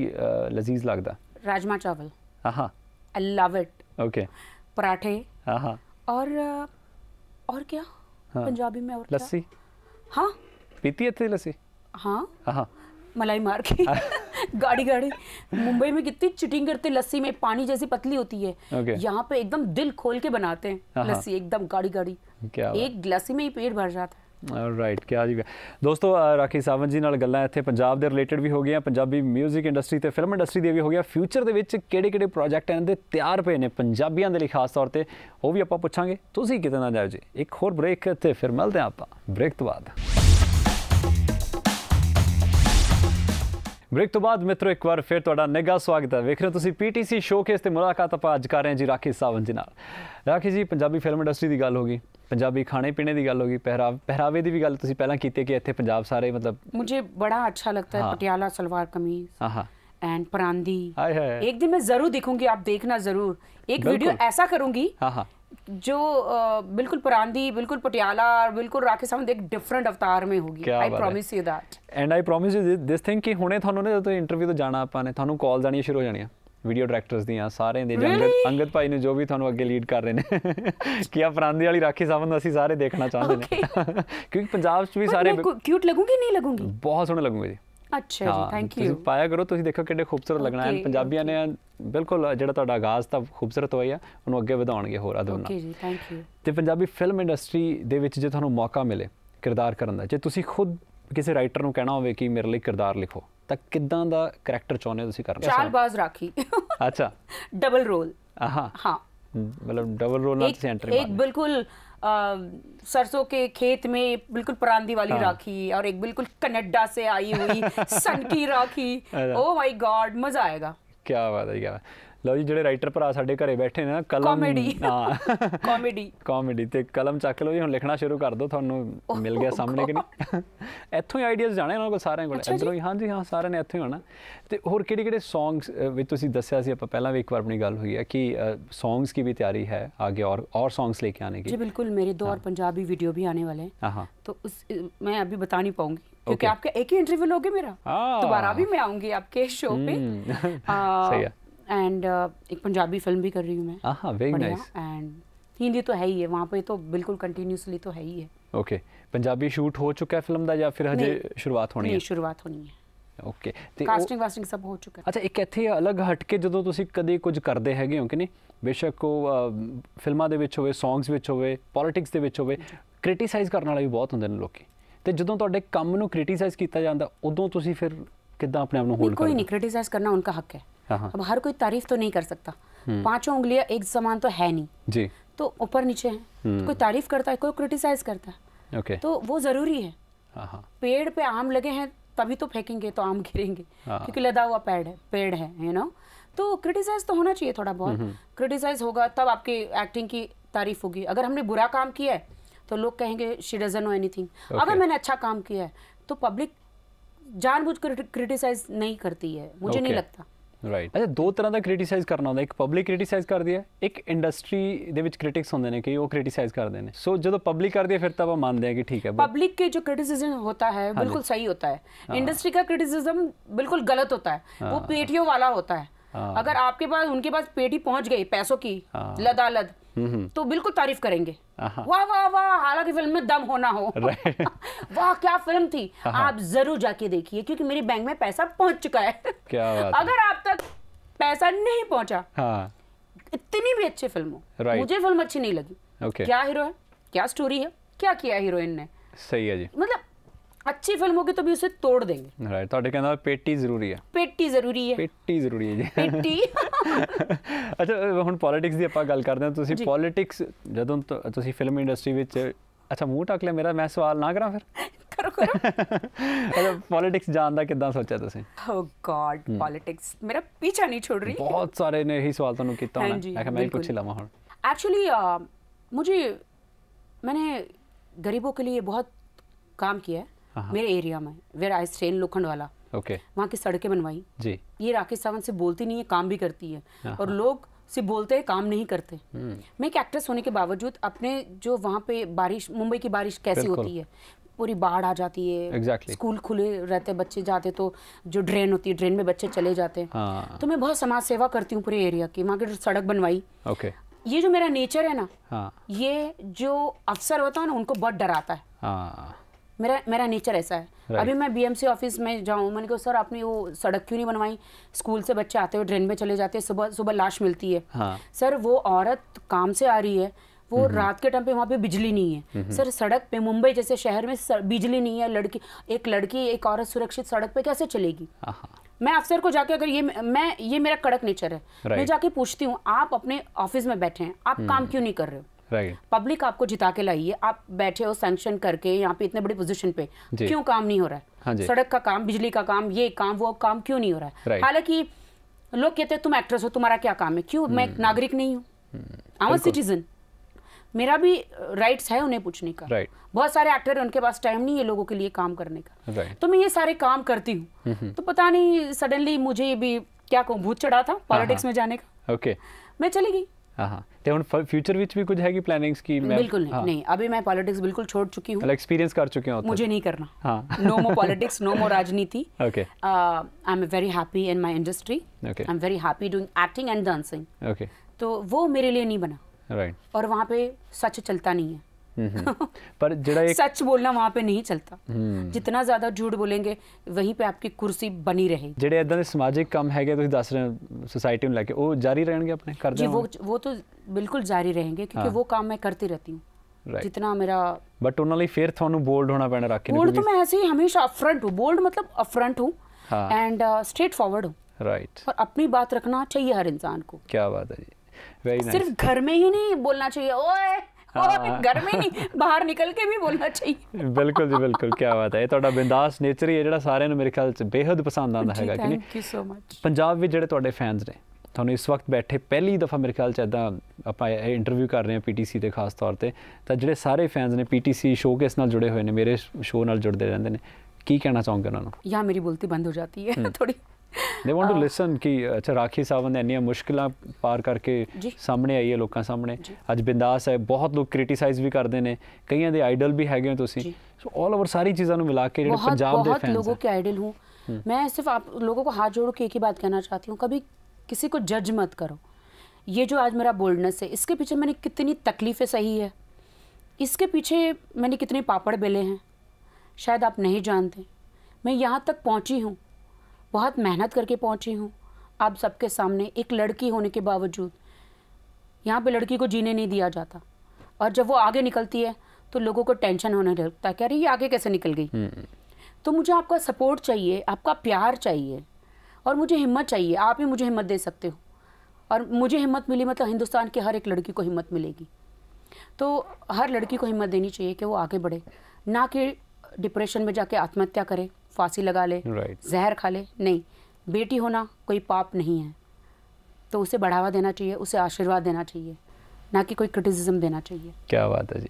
ਲਜ਼ੀਜ਼ ਲੱਗਦਾ
ਰਾਜਮਾ ਚਾਵਲ ਆਹਾ ਆਈ ਲਵ ਇਟ ਓਕੇ ਪਰਾਠੇ ਆਹਾ और और क्या हाँ। पंजाबी में और लस्सी हाँ
पीती है थी लस्सी
हाँ।, हाँ मलाई मार के हाँ। गाड़ी गाड़ी मुंबई में कितनी चिटिंग करते लस्सी में पानी जैसी पतली होती है okay. यहाँ पे एकदम दिल खोल के बनाते हैं हाँ, लस्सी एकदम गाड़ी गाड़ी क्या एक लस्सी में ही पेट भर जाता है
ਰਾਈਟ ਕੀ ਆ ਜੀ ਦੋਸਤੋ ਰਾਖੀ ਸਾਵੰਤ ਜੀ ਨਾਲ ਗੱਲਾਂ ਇੱਥੇ ਪੰਜਾਬ ਦੇ ਰਿਲੇਟਡ ਵੀ ਹੋ ਗਈਆਂ ਪੰਜਾਬੀ 뮤직 ਇੰਡਸਟਰੀ ਤੇ ਫਿਲਮ ਇੰਡਸਟਰੀ ਦੀ ਵੀ ਹੋ ਗਿਆ ਫਿਊਚਰ ਦੇ ਵਿੱਚ ਕਿਹੜੇ ਕਿਹੜੇ ਪ੍ਰੋਜੈਕਟ ਇਹਨਾਂ ਦੇ ਤਿਆਰ ਪਏ ਨੇ ਪੰਜਾਬੀਆਂ ਦੇ ਲਈ ਖਾਸ ਤੌਰ ਤੇ ਉਹ ਵੀ ਆਪਾਂ ਪੁੱਛਾਂਗੇ ਤੁਸੀਂ ਕਿਤੇ ਨਾ ਜਾਓ ਜੀ ਇੱਕ ਹੋਰ ਬ੍ਰੇਕ ਤੇ ਫਿਰ ਮਿਲਦੇ ਆਪਾਂ ਬ੍ਰੇਕ ਤੋਂ ਬਾਅਦ ਬ੍ਰੇਕ ਤੋਂ ਬਾਅਦ ਮਿੱਤਰੋ ਇੱਕ ਵਾਰ ਫਿਰ ਤੁਹਾਡਾ ਨਿੱਘਾ ਸਵਾਗਤ ਹੈ ਵੇਖ ਰਹੇ ਤੁਸੀਂ ਪੀਟੀਸੀ ਸ਼ੋਕੇਸ ਤੇ ਮੁਲਾਕਾਤ ਆਪਾਂ ਅੱਜ ਕਰ ਰਹੇ ਹਾਂ ਜੀ ਰਾਖੀ ਸਾਵੰਤ ਜੀ ਨਾਲ ਰਾਖੀ ਜੀ ਪੰਜਾਬੀ ਫਿਲਮ ਇੰਡਸਟਰੀ ਦੀ ਗੱਲ ਹੋ ਗਈ ਪੰਜਾਬੀ ਖਾਣੇ ਪੀਣੇ ਦੀ ਗੱਲ ਹੋ ਗਈ ਪਹਿਰਾ ਪਹਿਰਾਵੇ ਦੀ ਵੀ ਗੱਲ ਤੁਸੀਂ ਪਹਿਲਾਂ ਕੀਤੀ ਕਿ ਇੱਥੇ ਪੰਜਾਬ ਸਾਰੇ ਮਤਲਬ
ਮੈਨੂੰ ਬੜਾ ਅੱਛਾ ਲੱਗਦਾ ਹੈ ਪਟਿਆਲਾ ਸਲਵਾਰ ਕਮੀਜ਼ ਆਹਾ ਐਂਡ ਪਰਾਂਦੀ ਹਾਏ ਹਾਏ ਇੱਕ ਦਿਨ ਮੈਂ ਜ਼ਰੂਰ ਦੇਖੂੰਗੀ ਆਪ ਦੇਖਣਾ ਜ਼ਰੂਰ ਇੱਕ ਵੀਡੀਓ ਐਸਾ ਕਰੂੰਗੀ ਹਾਂ ਹਾਂ ਜੋ ਬਿਲਕੁਲ ਪਰਾਂਦੀ ਬਿਲਕੁਲ ਪਟਿਆਲਾ ਔਰ ਬਿਲਕੁਲ ਰਾਖੇਸਾਂ ਦੇ ਇੱਕ ਡਿਫਰੈਂਟ ਅਵਤਾਰ ਮੇ ਹੋਗੀ I promise you that
and I promise you this think ਕਿ ਹੁਣੇ ਤੁਹਾਨੂੰ ਨੇ ਜਦੋਂ ਇੰਟਰਵਿਊ ਤੋਂ ਜਾਣਾ ਆਪਾਂ ਨੇ ਤੁਹਾਨੂੰ ਕਾਲ ਜਾਣੀ ਸ਼ੁਰੂ ਹੋ ਜਾਣੀ ਹੈ ਵੀਡੀਓ ਡਾਇਰੈਕਟਰਸ ਦੀਆਂ ਸਾਰੇ ਦੇ ਜੰਗਤ ਅੰਗਦ ਭਾਈ ਨੇ ਜੋ ਵੀ ਤੁਹਾਨੂੰ ਅੱਗੇ ਲੀਡ ਕਰ ਰਹੇ ਨੇ ਕਿ ਆ ਫਰਾਂਦੀ ਵਾਲੀ ਰਾਖੀ ਸਾਵੰਤ ਅਸੀਂ ਸਾਰੇ ਦੇਖਣਾ ਚਾਹੁੰਦੇ ਨੇ ਕਿਉਂਕਿ ਪੰਜਾਬ 'ਚ ਵੀ ਸਾਰੇ
ਕਿਊਟ ਲੱਗੂਗੀ ਨਹੀਂ ਲੱਗੂਗੀ
ਬਹੁਤ ਸੋਹਣੇ ਲੱਗੂਗੇ ਜੀ
ਅੱਛਾ ਜੀ ਥੈਂਕ ਯੂ ਤੁਸੀਂ
ਪਾਇਆ ਕਰੋ ਤੁਸੀਂ ਦੇਖੋ ਕਿੰਨੇ ਖੂਬਸੂਰਤ ਲੱਗਣਾ ਹੈ ਪੰਜਾਬੀਆਂ ਨੇ ਬਿਲਕੁਲ ਜਿਹੜਾ ਤੁਹਾਡਾ ਆਗਾਜ਼ ਤਾਂ ਖੂਬਸੂਰਤ ਹੋਇਆ ਉਹਨੂੰ ਅੱਗੇ ਵਧਾਉਣਗੇ ਹੋਰ ਅਦੋਂ ਨਾਲ ਓਕੇ ਜੀ ਥੈਂਕ ਯੂ ਤੇ ਪੰਜਾਬੀ ਫਿਲਮ ਇੰਡਸਟਰੀ ਦੇ ਵਿੱਚ ਜੇ ਤੁਹਾਨੂੰ ਮੌਕਾ ਮਿਲੇ ਕਿਰਦਾਰ ਕਰਨ ਦਾ ਜੇ ਤੁਸੀਂ ਖੁਦ ਕਿਸੇ ਰਾਈਟਰ ਨੂੰ ਕਹਿਣਾ ਹੋਵੇ ਕਿ ਮੇਰੇ ਲਈ ਕਿਰਦਾਰ ਲਿਖੋ ਤਾਂ ਕਿੱਦਾਂ ਦਾ ਕੈਰੈਕਟਰ ਚਾਹੁੰਦੇ ਤੁਸੀਂ ਕਰਨਾ ਚਾਲਬਾਜ਼
ਰਾਖੀ
ਅੱਛਾ ਡਬਲ ਰੋਲ ਹਾਂ ਹਾਂ मतलब डबल रोल एक, सेंटर एक
बिल्कुल आ, सरसों के खेत में बिल्कुल परांदी वाली हाँ। राखी और एक बिल्कुल कनाडा से आई हुई सन की राखी ओ माय गॉड मजा आएगा
क्या बात है क्या बात ਲਓ ਜੀ ਜਿਹੜੇ ਰਾਈਟਰ ਭਰਾ ਸਾਡੇ ਘਰੇ ਬੈਠੇ ਨੇ ਨਾ ਕਲਮ ਕਾਮੇਡੀ ਹਾਂ ਕਾਮੇਡੀ ਕਾਮੇਡੀ ਤੇ ਕਲਮ ਚੱਕ ਲਓ ਜੀ ਹੁਣ ਲਿਖਣਾ ਸ਼ੁਰੂ ਕਰ ਦਿਓ ਤੁਹਾਨੂੰ ਮਿਲ ਗਿਆ ਸਾਹਮਣੇ ਕਿ ਨਹੀਂ ਇੱਥੋਂ ਹੀ ਆਈਡੀਆਜ਼ ਜਾਣੇ ਉਹਨਾਂ ਕੋਲ ਸਾਰਿਆਂ ਕੋਲ ਇੱਧਰੋਂ ਹੀ ਹਾਂਜੀ ਹਾਂ ਸਾਰਿਆਂ ਨੇ ਇੱਥੋਂ ਹੀ ਹੋਣਾ ਤੇ ਹੋਰ ਕਿਹੜੇ ਕਿਹੜੇ ਸੌਂਗਸ ਵੀ ਤੁਸੀਂ ਦੱਸਿਆ ਸੀ ਆਪਾਂ ਪਹਿਲਾਂ ਵੀ ਇੱਕ ਵਾਰ ਆਪਣੀ ਗੱਲ ਹੋਈ ਹੈ ਕਿ सॉन्ग्स की भी तैयारी है आगे और और सॉन्ग्स लेके आने की जी
बिल्कुल मेरे दो हाँ। और पंजाबी वीडियो भी आने वाले हैं तो उस मैं अभी बता नहीं पाऊंगी क्योंकि okay. आपका एक ही इंटरव्यू लोगे मेरा दोबारा भी मैं आऊंगी आपके शो पे
आ,
सही है एंड uh, एक पंजाबी फिल्म भी कर रही हूँ
मैं वेरी नाइस
एंड ਹਿੰਦੀ ਤਾਂ ਹੈ ਹੀ ਹੈ ਵਹਾਂ ਪੇ ਤਾਂ ਬਿਲਕੁਲ ਕੰਟੀਨਿਊਸਲੀ ਤਾਂ ਹੈ ਹੀ ਹੈ
ਓਕੇ ਪੰਜਾਬੀ ਸ਼ੂਟ ਹੋ ਚੁੱਕਾ ਹੈ ਫਿਲਮ ਦਾ ਜਾਂ ਫਿਰ ਹਜੇ ਸ਼ੁਰੂਆਤ ਹੋਣੀ ਹੈ ਨਹੀਂ ਸ਼ੁਰੂਆਤ ਹੋਣੀ ਹੈ ਓਕੇ ਤੇ ਕਾਸਟਿੰਗ
ਵਾਸਟਿੰਗ ਸਭ ਹੋ ਚੁੱਕਾ ਅੱਛਾ ਇੱਕ ਇੱਥੇ ਅਲੱਗ
ਹਟ ਕੇ ਜਦੋਂ ਤੁਸੀਂ ਕਦੇ ਕੁਝ ਕਰਦੇ ਹੈਗੇ ਹੋ ਕਿ ਨਹੀਂ ਬੇਸ਼ੱਕ ਉਹ ਫਿਲਮਾਂ ਦੇ ਵਿੱਚ ਹੋਵੇ ਸੌਂਗਸ ਵਿੱਚ ਹੋਵੇ ਪੋਲਿਟਿਕਸ ਦੇ ਵਿੱਚ ਹੋਵੇ ਕ੍ਰਿਟਿਸਾਈਜ਼ ਕਰਨ ਵਾਲੇ ਵੀ ਬਹੁਤ ਹੁੰਦੇ ਨੇ ਲੋਕੀ ਤੇ ਜਦੋਂ ਤੁਹਾਡੇ ਕੰਮ ਨੂੰ ਕ੍ਰਿਟਿਸਾਈਜ਼ ਕੀਤਾ ਜਾਂਦਾ ਉਦੋਂ ਤੁਸੀਂ ਫਿਰ ਕਿੱਦਾਂ ਆਪਣੇ ਆਪ ਨੂੰ ਹੋਲਡ ਕਰਦੇ ਕੋਈ ਨਹੀਂ
ਕ੍ਰਿਟਿਸਾਈਜ਼ ਕਰਨਾ ਉਹਨਾਂ ਦਾ ਹੱਕ ਹੈ हाँ, हाँ। अब हर कोई तारीफ तो नहीं कर सकता हम्म। पांचों उंगलियां एक समान तो है नहीं जी तो ऊपर नीचे है तो हम्म। कोई तारीफ करता है कोई क्रिटिसाइज करता
है ओके
तो वो जरूरी है हाँ, पेड़ पे आम लगे हैं तभी तो फेंकेंगे तो आम गिरेंगे क्योंकि लदा हुआ पेड़ है पेड़ है यू नो तो क्रिटिसाइज तो होना चाहिए थोड़ा बहुत हम्म, क्रिटिसाइज होगा तब आपकी एक्टिंग की तारीफ होगी अगर हमने बुरा काम किया है तो लोग कहेंगे शी डजन नो एनीथिंग अगर मैंने अच्छा काम किया है तो पब्लिक जानबूझ क्रिटिसाइज नहीं करती है मुझे okay. नहीं लगता
ਰਾਈਟ ਅੱਛਾ ਦੋ ਤਰ੍ਹਾਂ ਦਾ ਕ੍ਰਿਟਿਸਾਈਜ਼ ਕਰਨਾ ਹੁੰਦਾ ਇੱਕ ਪਬਲਿਕ ਕ੍ਰਿਟਿਸਾਈਜ਼ ਕਰਦੀ ਹੈ ਇੱਕ ਇੰਡਸਟਰੀ ਦੇ ਵਿੱਚ ਕ੍ਰਿਟਿਕਸ ਹੁੰਦੇ ਨੇ ਕਿ ਉਹ ਕ੍ਰਿਟਿਸਾਈਜ਼ ਕਰਦੇ ਨੇ ਸੋ ਜਦੋਂ ਪਬਲਿਕ ਕਰਦੀ ਹੈ ਫਿਰ ਤਾਂ ਆਪਾਂ ਮੰਨਦੇ ਹਾਂ ਕਿ ਠੀਕ ਹੈ
पब्लिक के जो क्रिटिसिज्म होता है हाँ बिल्कुल सही होता
है इंडस्ट्री हाँ।
का क्रिटिसिज्म बिल्कुल गलत होता है हाँ। वो पेटियों वाला होता है अगर आपके पास उनके पास पेटी पहुंच गई पैसों की लदालद हम्म, हम्म। तो बिल्कुल तारीफ करेंगे वाह वाह वाह हालांकि फिल्म में दम होना हो वाह क्या फिल्म थी आप जरूर जाके देखिए क्योंकि मेरे बैंक में पैसा पहुंच चुका है
क्या बात अगर
आप पैसा नहीं पहुंचा हाँ. इतनी भी अच्छी फिल्म हो right. मुझे फिल्म अच्छी नहीं लगी okay. क्या हीरो है क्या स्टोरी है क्या किया हीरोइन ने सही है जी मतलब अच्छी फिल्म होगी तो भी उसे तोड़ देंगे
राइट ਤੁਹਾਡੇ ਕਹਿੰਦਾ ਪੇਟੀ ਜ਼ਰੂਰੀ ਹੈ
ਪੇਟੀ ਜ਼ਰੂਰੀ ਹੈ
ਪੇਟੀ ਜ਼ਰੂਰੀ ਹੈ ਜੀ
ਪੇਟੀ
ਅੱਛਾ ਹੁਣ ਪੋਲਿਟਿਕਸ ਦੀ ਆਪਾਂ ਗੱਲ ਕਰਦੇ ਹਾਂ ਤੁਸੀਂ ਪੋਲਿਟਿਕਸ ਜਦੋਂ ਤੁਸੀਂ ਫਿਲਮ ਇੰਡਸਟਰੀ ਵਿੱਚ ਅੱਛਾ ਮੂੰਹ ਟੱਕ ਲਿਆ ਮੇਰਾ ਮੈਂ ਸਵਾਲ ਨਾ ਕਰਾਂ ਫਿਰ ਕਰੋ ਪੋਲਿਟਿਕਸ ਜਾਣ ਦਾ ਕਿੱਦਾਂ ਸੋਚਿਆ ਤੁਸੀਂ
ਓ ਗॉड ਪੋਲਿਟਿਕਸ ਮੇਰਾ ਨਹੀਂ ਰਹੀ ਬਹੁਤ
ਸਾਰੇ ਨੇ ਇਹੀ ਸਵਾਲ ਤੁਹਾਨੂੰ ਕੀਤਾ ਹੋਣਾ ਮੈਂ ਕਿਹਾ ਮੈਂ ਪੁੱਛ ਲਵਾਂ ਹੁਣ
ओके okay.
वहाँ की सड़कें बनवाई जी ये राकेश सावंत से बोलती नहीं है काम भी करती है हाँ, और हाँ। लोग से बोलते हैं काम नहीं करते हम्म। मैं एक एक्ट्रेस होने के बावजूद अपने जो वहाँ पे बारिश मुंबई की बारिश कैसी होती है पूरी बाढ़ आ जाती है exactly. स्कूल खुले रहते बच्चे जाते तो जो ड्रेन होती है ड्रेन में बच्चे चले जाते हैं हाँ. तो मैं बहुत समाज सेवा करती हूँ पूरे एरिया की वहाँ की सड़क बनवाई okay. ये जो मेरा नेचर है ना हाँ. ये जो अफसर होता है ना उनको बहुत डराता है हाँ. मेरा मेरा नेचर ऐसा है right. अभी मैं बीएमसी ऑफिस में जाऊँ मैंने कहा सर आपने वो सड़क क्यों नहीं बनवाई स्कूल से बच्चे आते हुए ड्रेन में चले जाते हैं सुबह सुबह लाश मिलती है हाँ. सर वो औरत काम से आ रही है वो हम्म, हम्म। रात के टाइम पे वहाँ पे बिजली नहीं है हम्म, सर सड़क पे मुंबई जैसे शहर में बिजली नहीं है लड़की एक लड़की एक औरत सुरक्षित सड़क पे कैसे चलेगी मैं अफसर को जाके अगर ये मैं ये मेरा कड़क नेचर है मैं जाके पूछती हूँ आप अपने ऑफिस में बैठे हैं आप काम क्यों नहीं कर रहे हो पब्लिक आपको जिता के लाइए आप बैठे हो सेंक्शन करके यहाँ पे इतने बड़ी पोजीशन पे क्यों काम नहीं हो रहा है हाँ सड़क का काम बिजली का काम ये काम वो काम क्यों नहीं हो रहा है हालांकि लोग कहते हैं तुम एक्ट्रेस हो तुम्हारा क्या काम है क्यों मैं एक नागरिक नहीं हूँ आई एम सिटीजन मेरा भी राइट्स है उन्हें पूछने का राइट बहुत सारे एक्टर हैं उनके पास टाइम नहीं है लोगों के लिए काम करने का right. तो मैं ये सारे काम करती हूँ mm-hmm. तो पता नहीं सडनली मुझे भी क्या कहूँ भूत चढ़ा था पॉलिटिक्स uh-huh. में जाने का ओके मैं चली गई
फ्यूचर uh-huh. विच भी कुछ है कि प्लानिंग्स की मैं बिल्कुल नहीं, हाँ. नहीं
अभी मैं पॉलिटिक्स बिल्कुल छोड़ चुकी हूँ
एक्सपीरियंस मतलब कर चुके हूँ मुझे नहीं करना
no more politics no more राजनीति okay I am very happy in my industry okay I am very happy doing acting and dancing okay तो वो मेरे लिए नहीं बना राइट और वहां पे सच चलता नहीं है
पर जड़ा एक... सच
बोलना वहां पे नहीं चलता हम्म। जितना ज्यादा झूठ बोलेंगे वहीं पे आपकी कुर्सी बनी रहे
जेडे ऐसा सामाजिक काम है तो दस रहे सोसाइटी में लेके वो जारी रहेंगे अपने कर जी वो
वो तो बिल्कुल जारी रहेंगे क्योंकि हाँ। वो काम मैं करती रहती
हूँ जितना मेरा बट उन फिर थोनू बोल्ड होना पड़ना रखे तो
मतलब हाँ। uh, और अपनी बात रखना चाहिए हर इंसान को
क्या बात है जी वेरी nice. सिर्फ
घर में ही नहीं बोलना चाहिए ओए
ਘਰ ਮੇ
ਨਹੀਂ ਬਾਹਰ ਨਿਕਲ ਕੇ ਵੀ ਬੋਲਣਾ ਚਾਹੀਦਾ
ਬਿਲਕੁਲ ਜੀ ਬਿਲਕੁਲ ਕੀ ਬਾਤ ਹੈ ਇਹ ਤੁਹਾਡਾ ਬਿੰਦਾਸ ਨੇਚਰ ਹੀ ਹੈ ਜਿਹੜਾ ਸਾਰਿਆਂ ਨੂੰ ਮੇਰੇ ਖਿਆਲ 'ਚ ਬੇहद ਪਸੰਦ ਆਉਂਦਾ ਹੈਗਾ ਕਿ ਨਹੀਂ thank
you so much
Punjab ਵਿੱਚ ਜਿਹੜੇ ਤੁਹਾਡੇ ਫੈਨਸ ਨੇ ਤੁਹਾਨੂੰ ਇਸ ਵਕਤ ਬੈਠੇ ਪਹਿਲੀ ਦਫਾ ਮੇਰੇ ਖਿਆਲ 'ਚ ਇਦਾਂ ਆਪਾਂ ਇਹ ਇੰਟਰਵਿਊ ਕਰ ਰਹੇ ਹਾਂ ਪੀਟੀਸੀ ਦੇ ਖਾਸ ਤੌਰ ਤੇ ਤਾਂ ਜਿਹੜੇ ਸਾਰੇ ਫੈਨਸ ਨੇ ਪੀਟੀਸੀ ਸ਼ੋਕੇਸ ਨਾਲ ਜੁੜੇ ਹੋਏ ਨੇ ਮੇਰੇ ਸ਼ੋਅ ਨਾਲ ਜੁੜਦੇ ਰਹਿੰਦੇ ਨੇ ਕੀ ਕਹਿਣਾ ਚਾਹੋਗੇ ਉਹਨਾਂ ਨੂੰ
ਯਾ ਮੇਰੀ ਬੋਲਤੀ ਬੰਦ ਹੋ ਜਾਂਦੀ ਹੈ ਥੋੜੀ
दे वांट टू लिसन कि अच्छा राखी सावंत ने इतनी मुश्किल पार करके सामने आई है लोगों सामने आज बिंदास है बहुत लोग क्रिटिसाइज भी करते हैं कई आइडल भी है तुसी। ऑल ओवर सारी चीज़ों को मिला के पंजाब के फैंस लोगों
के आइडल हूँ मैं सिर्फ आप लोगों को हाथ जोड़ के एक ही बात कहना चाहती हूँ कभी किसी को जज मत करो ये जो आज मेरा बोल्डनेस है इसके पीछे मैंने कितनी तकलीफें सही है इसके पीछे मैंने कितने पापड़ बेले हैं शायद आप नहीं जानते मैं यहाँ तक पहुँची हूँ बहुत मेहनत करके पहुँची हूँ आप सबके सामने एक लड़की होने के बावजूद यहाँ पे लड़की को जीने नहीं दिया जाता और जब वो आगे निकलती है तो लोगों को टेंशन होने लगता है कि अरे ये आगे कैसे निकल गई हम्म। तो मुझे आपका सपोर्ट चाहिए आपका प्यार चाहिए और मुझे हिम्मत चाहिए आप ही मुझे हिम्मत दे सकते हो और मुझे हिम्मत मिली मतलब हिंदुस्तान की हर एक लड़की को हिम्मत मिलेगी तो हर लड़की को हिम्मत देनी चाहिए कि वो आगे बढ़े ना कि डिप्रेशन में जाके आत्महत्या करे फांसी लगा ले right. जहर खा ले नहीं बेटी होना कोई पाप नहीं है तो उसे बढ़ावा देना चाहिए उसे आशीर्वाद देना चाहिए ना कि कोई क्रिटिसिज्म देना चाहिए
क्या बात है जी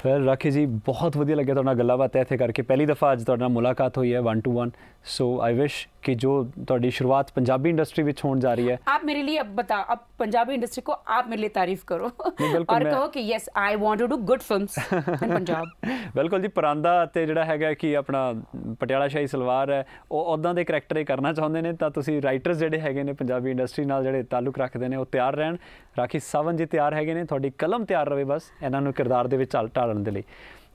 फिर राखी जी बहुत वजिए लगे थोड़ा गलाबात ऐसे करके पहली दफ़ा अच्छा मुलाकात हुई है one to one so I wish ਕਿ ਜੋ ਤੁਹਾਡੀ ਸ਼ੁਰੂਆਤ ਪੰਜਾਬੀ ਇੰਡਸਟਰੀ ਵਿੱਚ ਹੋਣ ਜਾ ਰਹੀ ਹੈ
ਆਪ ਮੇਰੇ ਲਈ ਅਬ ਬਤਾ ਅਬ ਪੰਜਾਬੀ ਇੰਡਸਟਰੀ ਕੋ ਆਪ ਮੇਰੇ ਲਈ ਤਾਰੀਫ ਕਰੋ ਔਰ ਕਹੋ ਕਿ yes I want to do good
films in Punjab
ਬਿਲਕੁਲ ਜੀ ਪਰਾਂਦਾ ਤੇ ਜਿਹੜਾ ਹੈਗਾ ਕਿ ਆਪਣਾ ਪਟਿਆਲਾ ਸ਼ਾਹੀ ਸਲਵਾਰ ਹੈ ਉਹ ਉਦਾਂ ਦੇ ਕੈਰੈਕਟਰ ਹੀ ਕਰਨਾ ਚਾਹੁੰਦੇ ਨੇ ਤਾਂ ਤੁਸੀਂ ਰਾਈਟਰਸ ਜਿਹੜੇ ਹੈਗੇ ਨੇ ਪੰਜਾਬੀ ਇੰਡਸਟਰੀ ਨਾਲ ਜਿਹੜੇ ਤਾਲੁਕ ਰੱਖਦੇ ਨੇ ਉਹ ਤਿਆਰ ਰਹਿਣ ਰਾਖੀ ਸਵਨ ਜੀ ਤਿਆਰ ਹੈਗੇ ਨੇ ਤੁਹਾਡੀ ਕਲਮ ਤਿਆਰ ਰਵੇ ਬਸ ਇਹਨਾਂ ਨੂੰ ਕਿਰਦਾਰ ਦੇ ਵਿੱਚ ਢਾਲਣ ਦੇ ਲਈ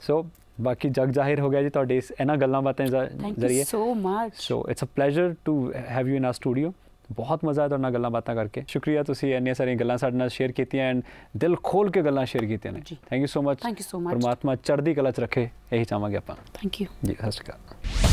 ਸੋ बाकी जग जाहिर हो गया जी तो इस इन्हों गलों बातें जरिए so much so it's a pleasure to have you in our studio बहुत मजा आया थोड़ा गलों बातें करके शुक्रिया इन सारी गल् सा शेयर की एंड दिल खोल के गल् शेयर की thank you so much thank you so much परमात्मा चढ़ती कला च रखे यही चाहवा आप थैंक यू जी सत्या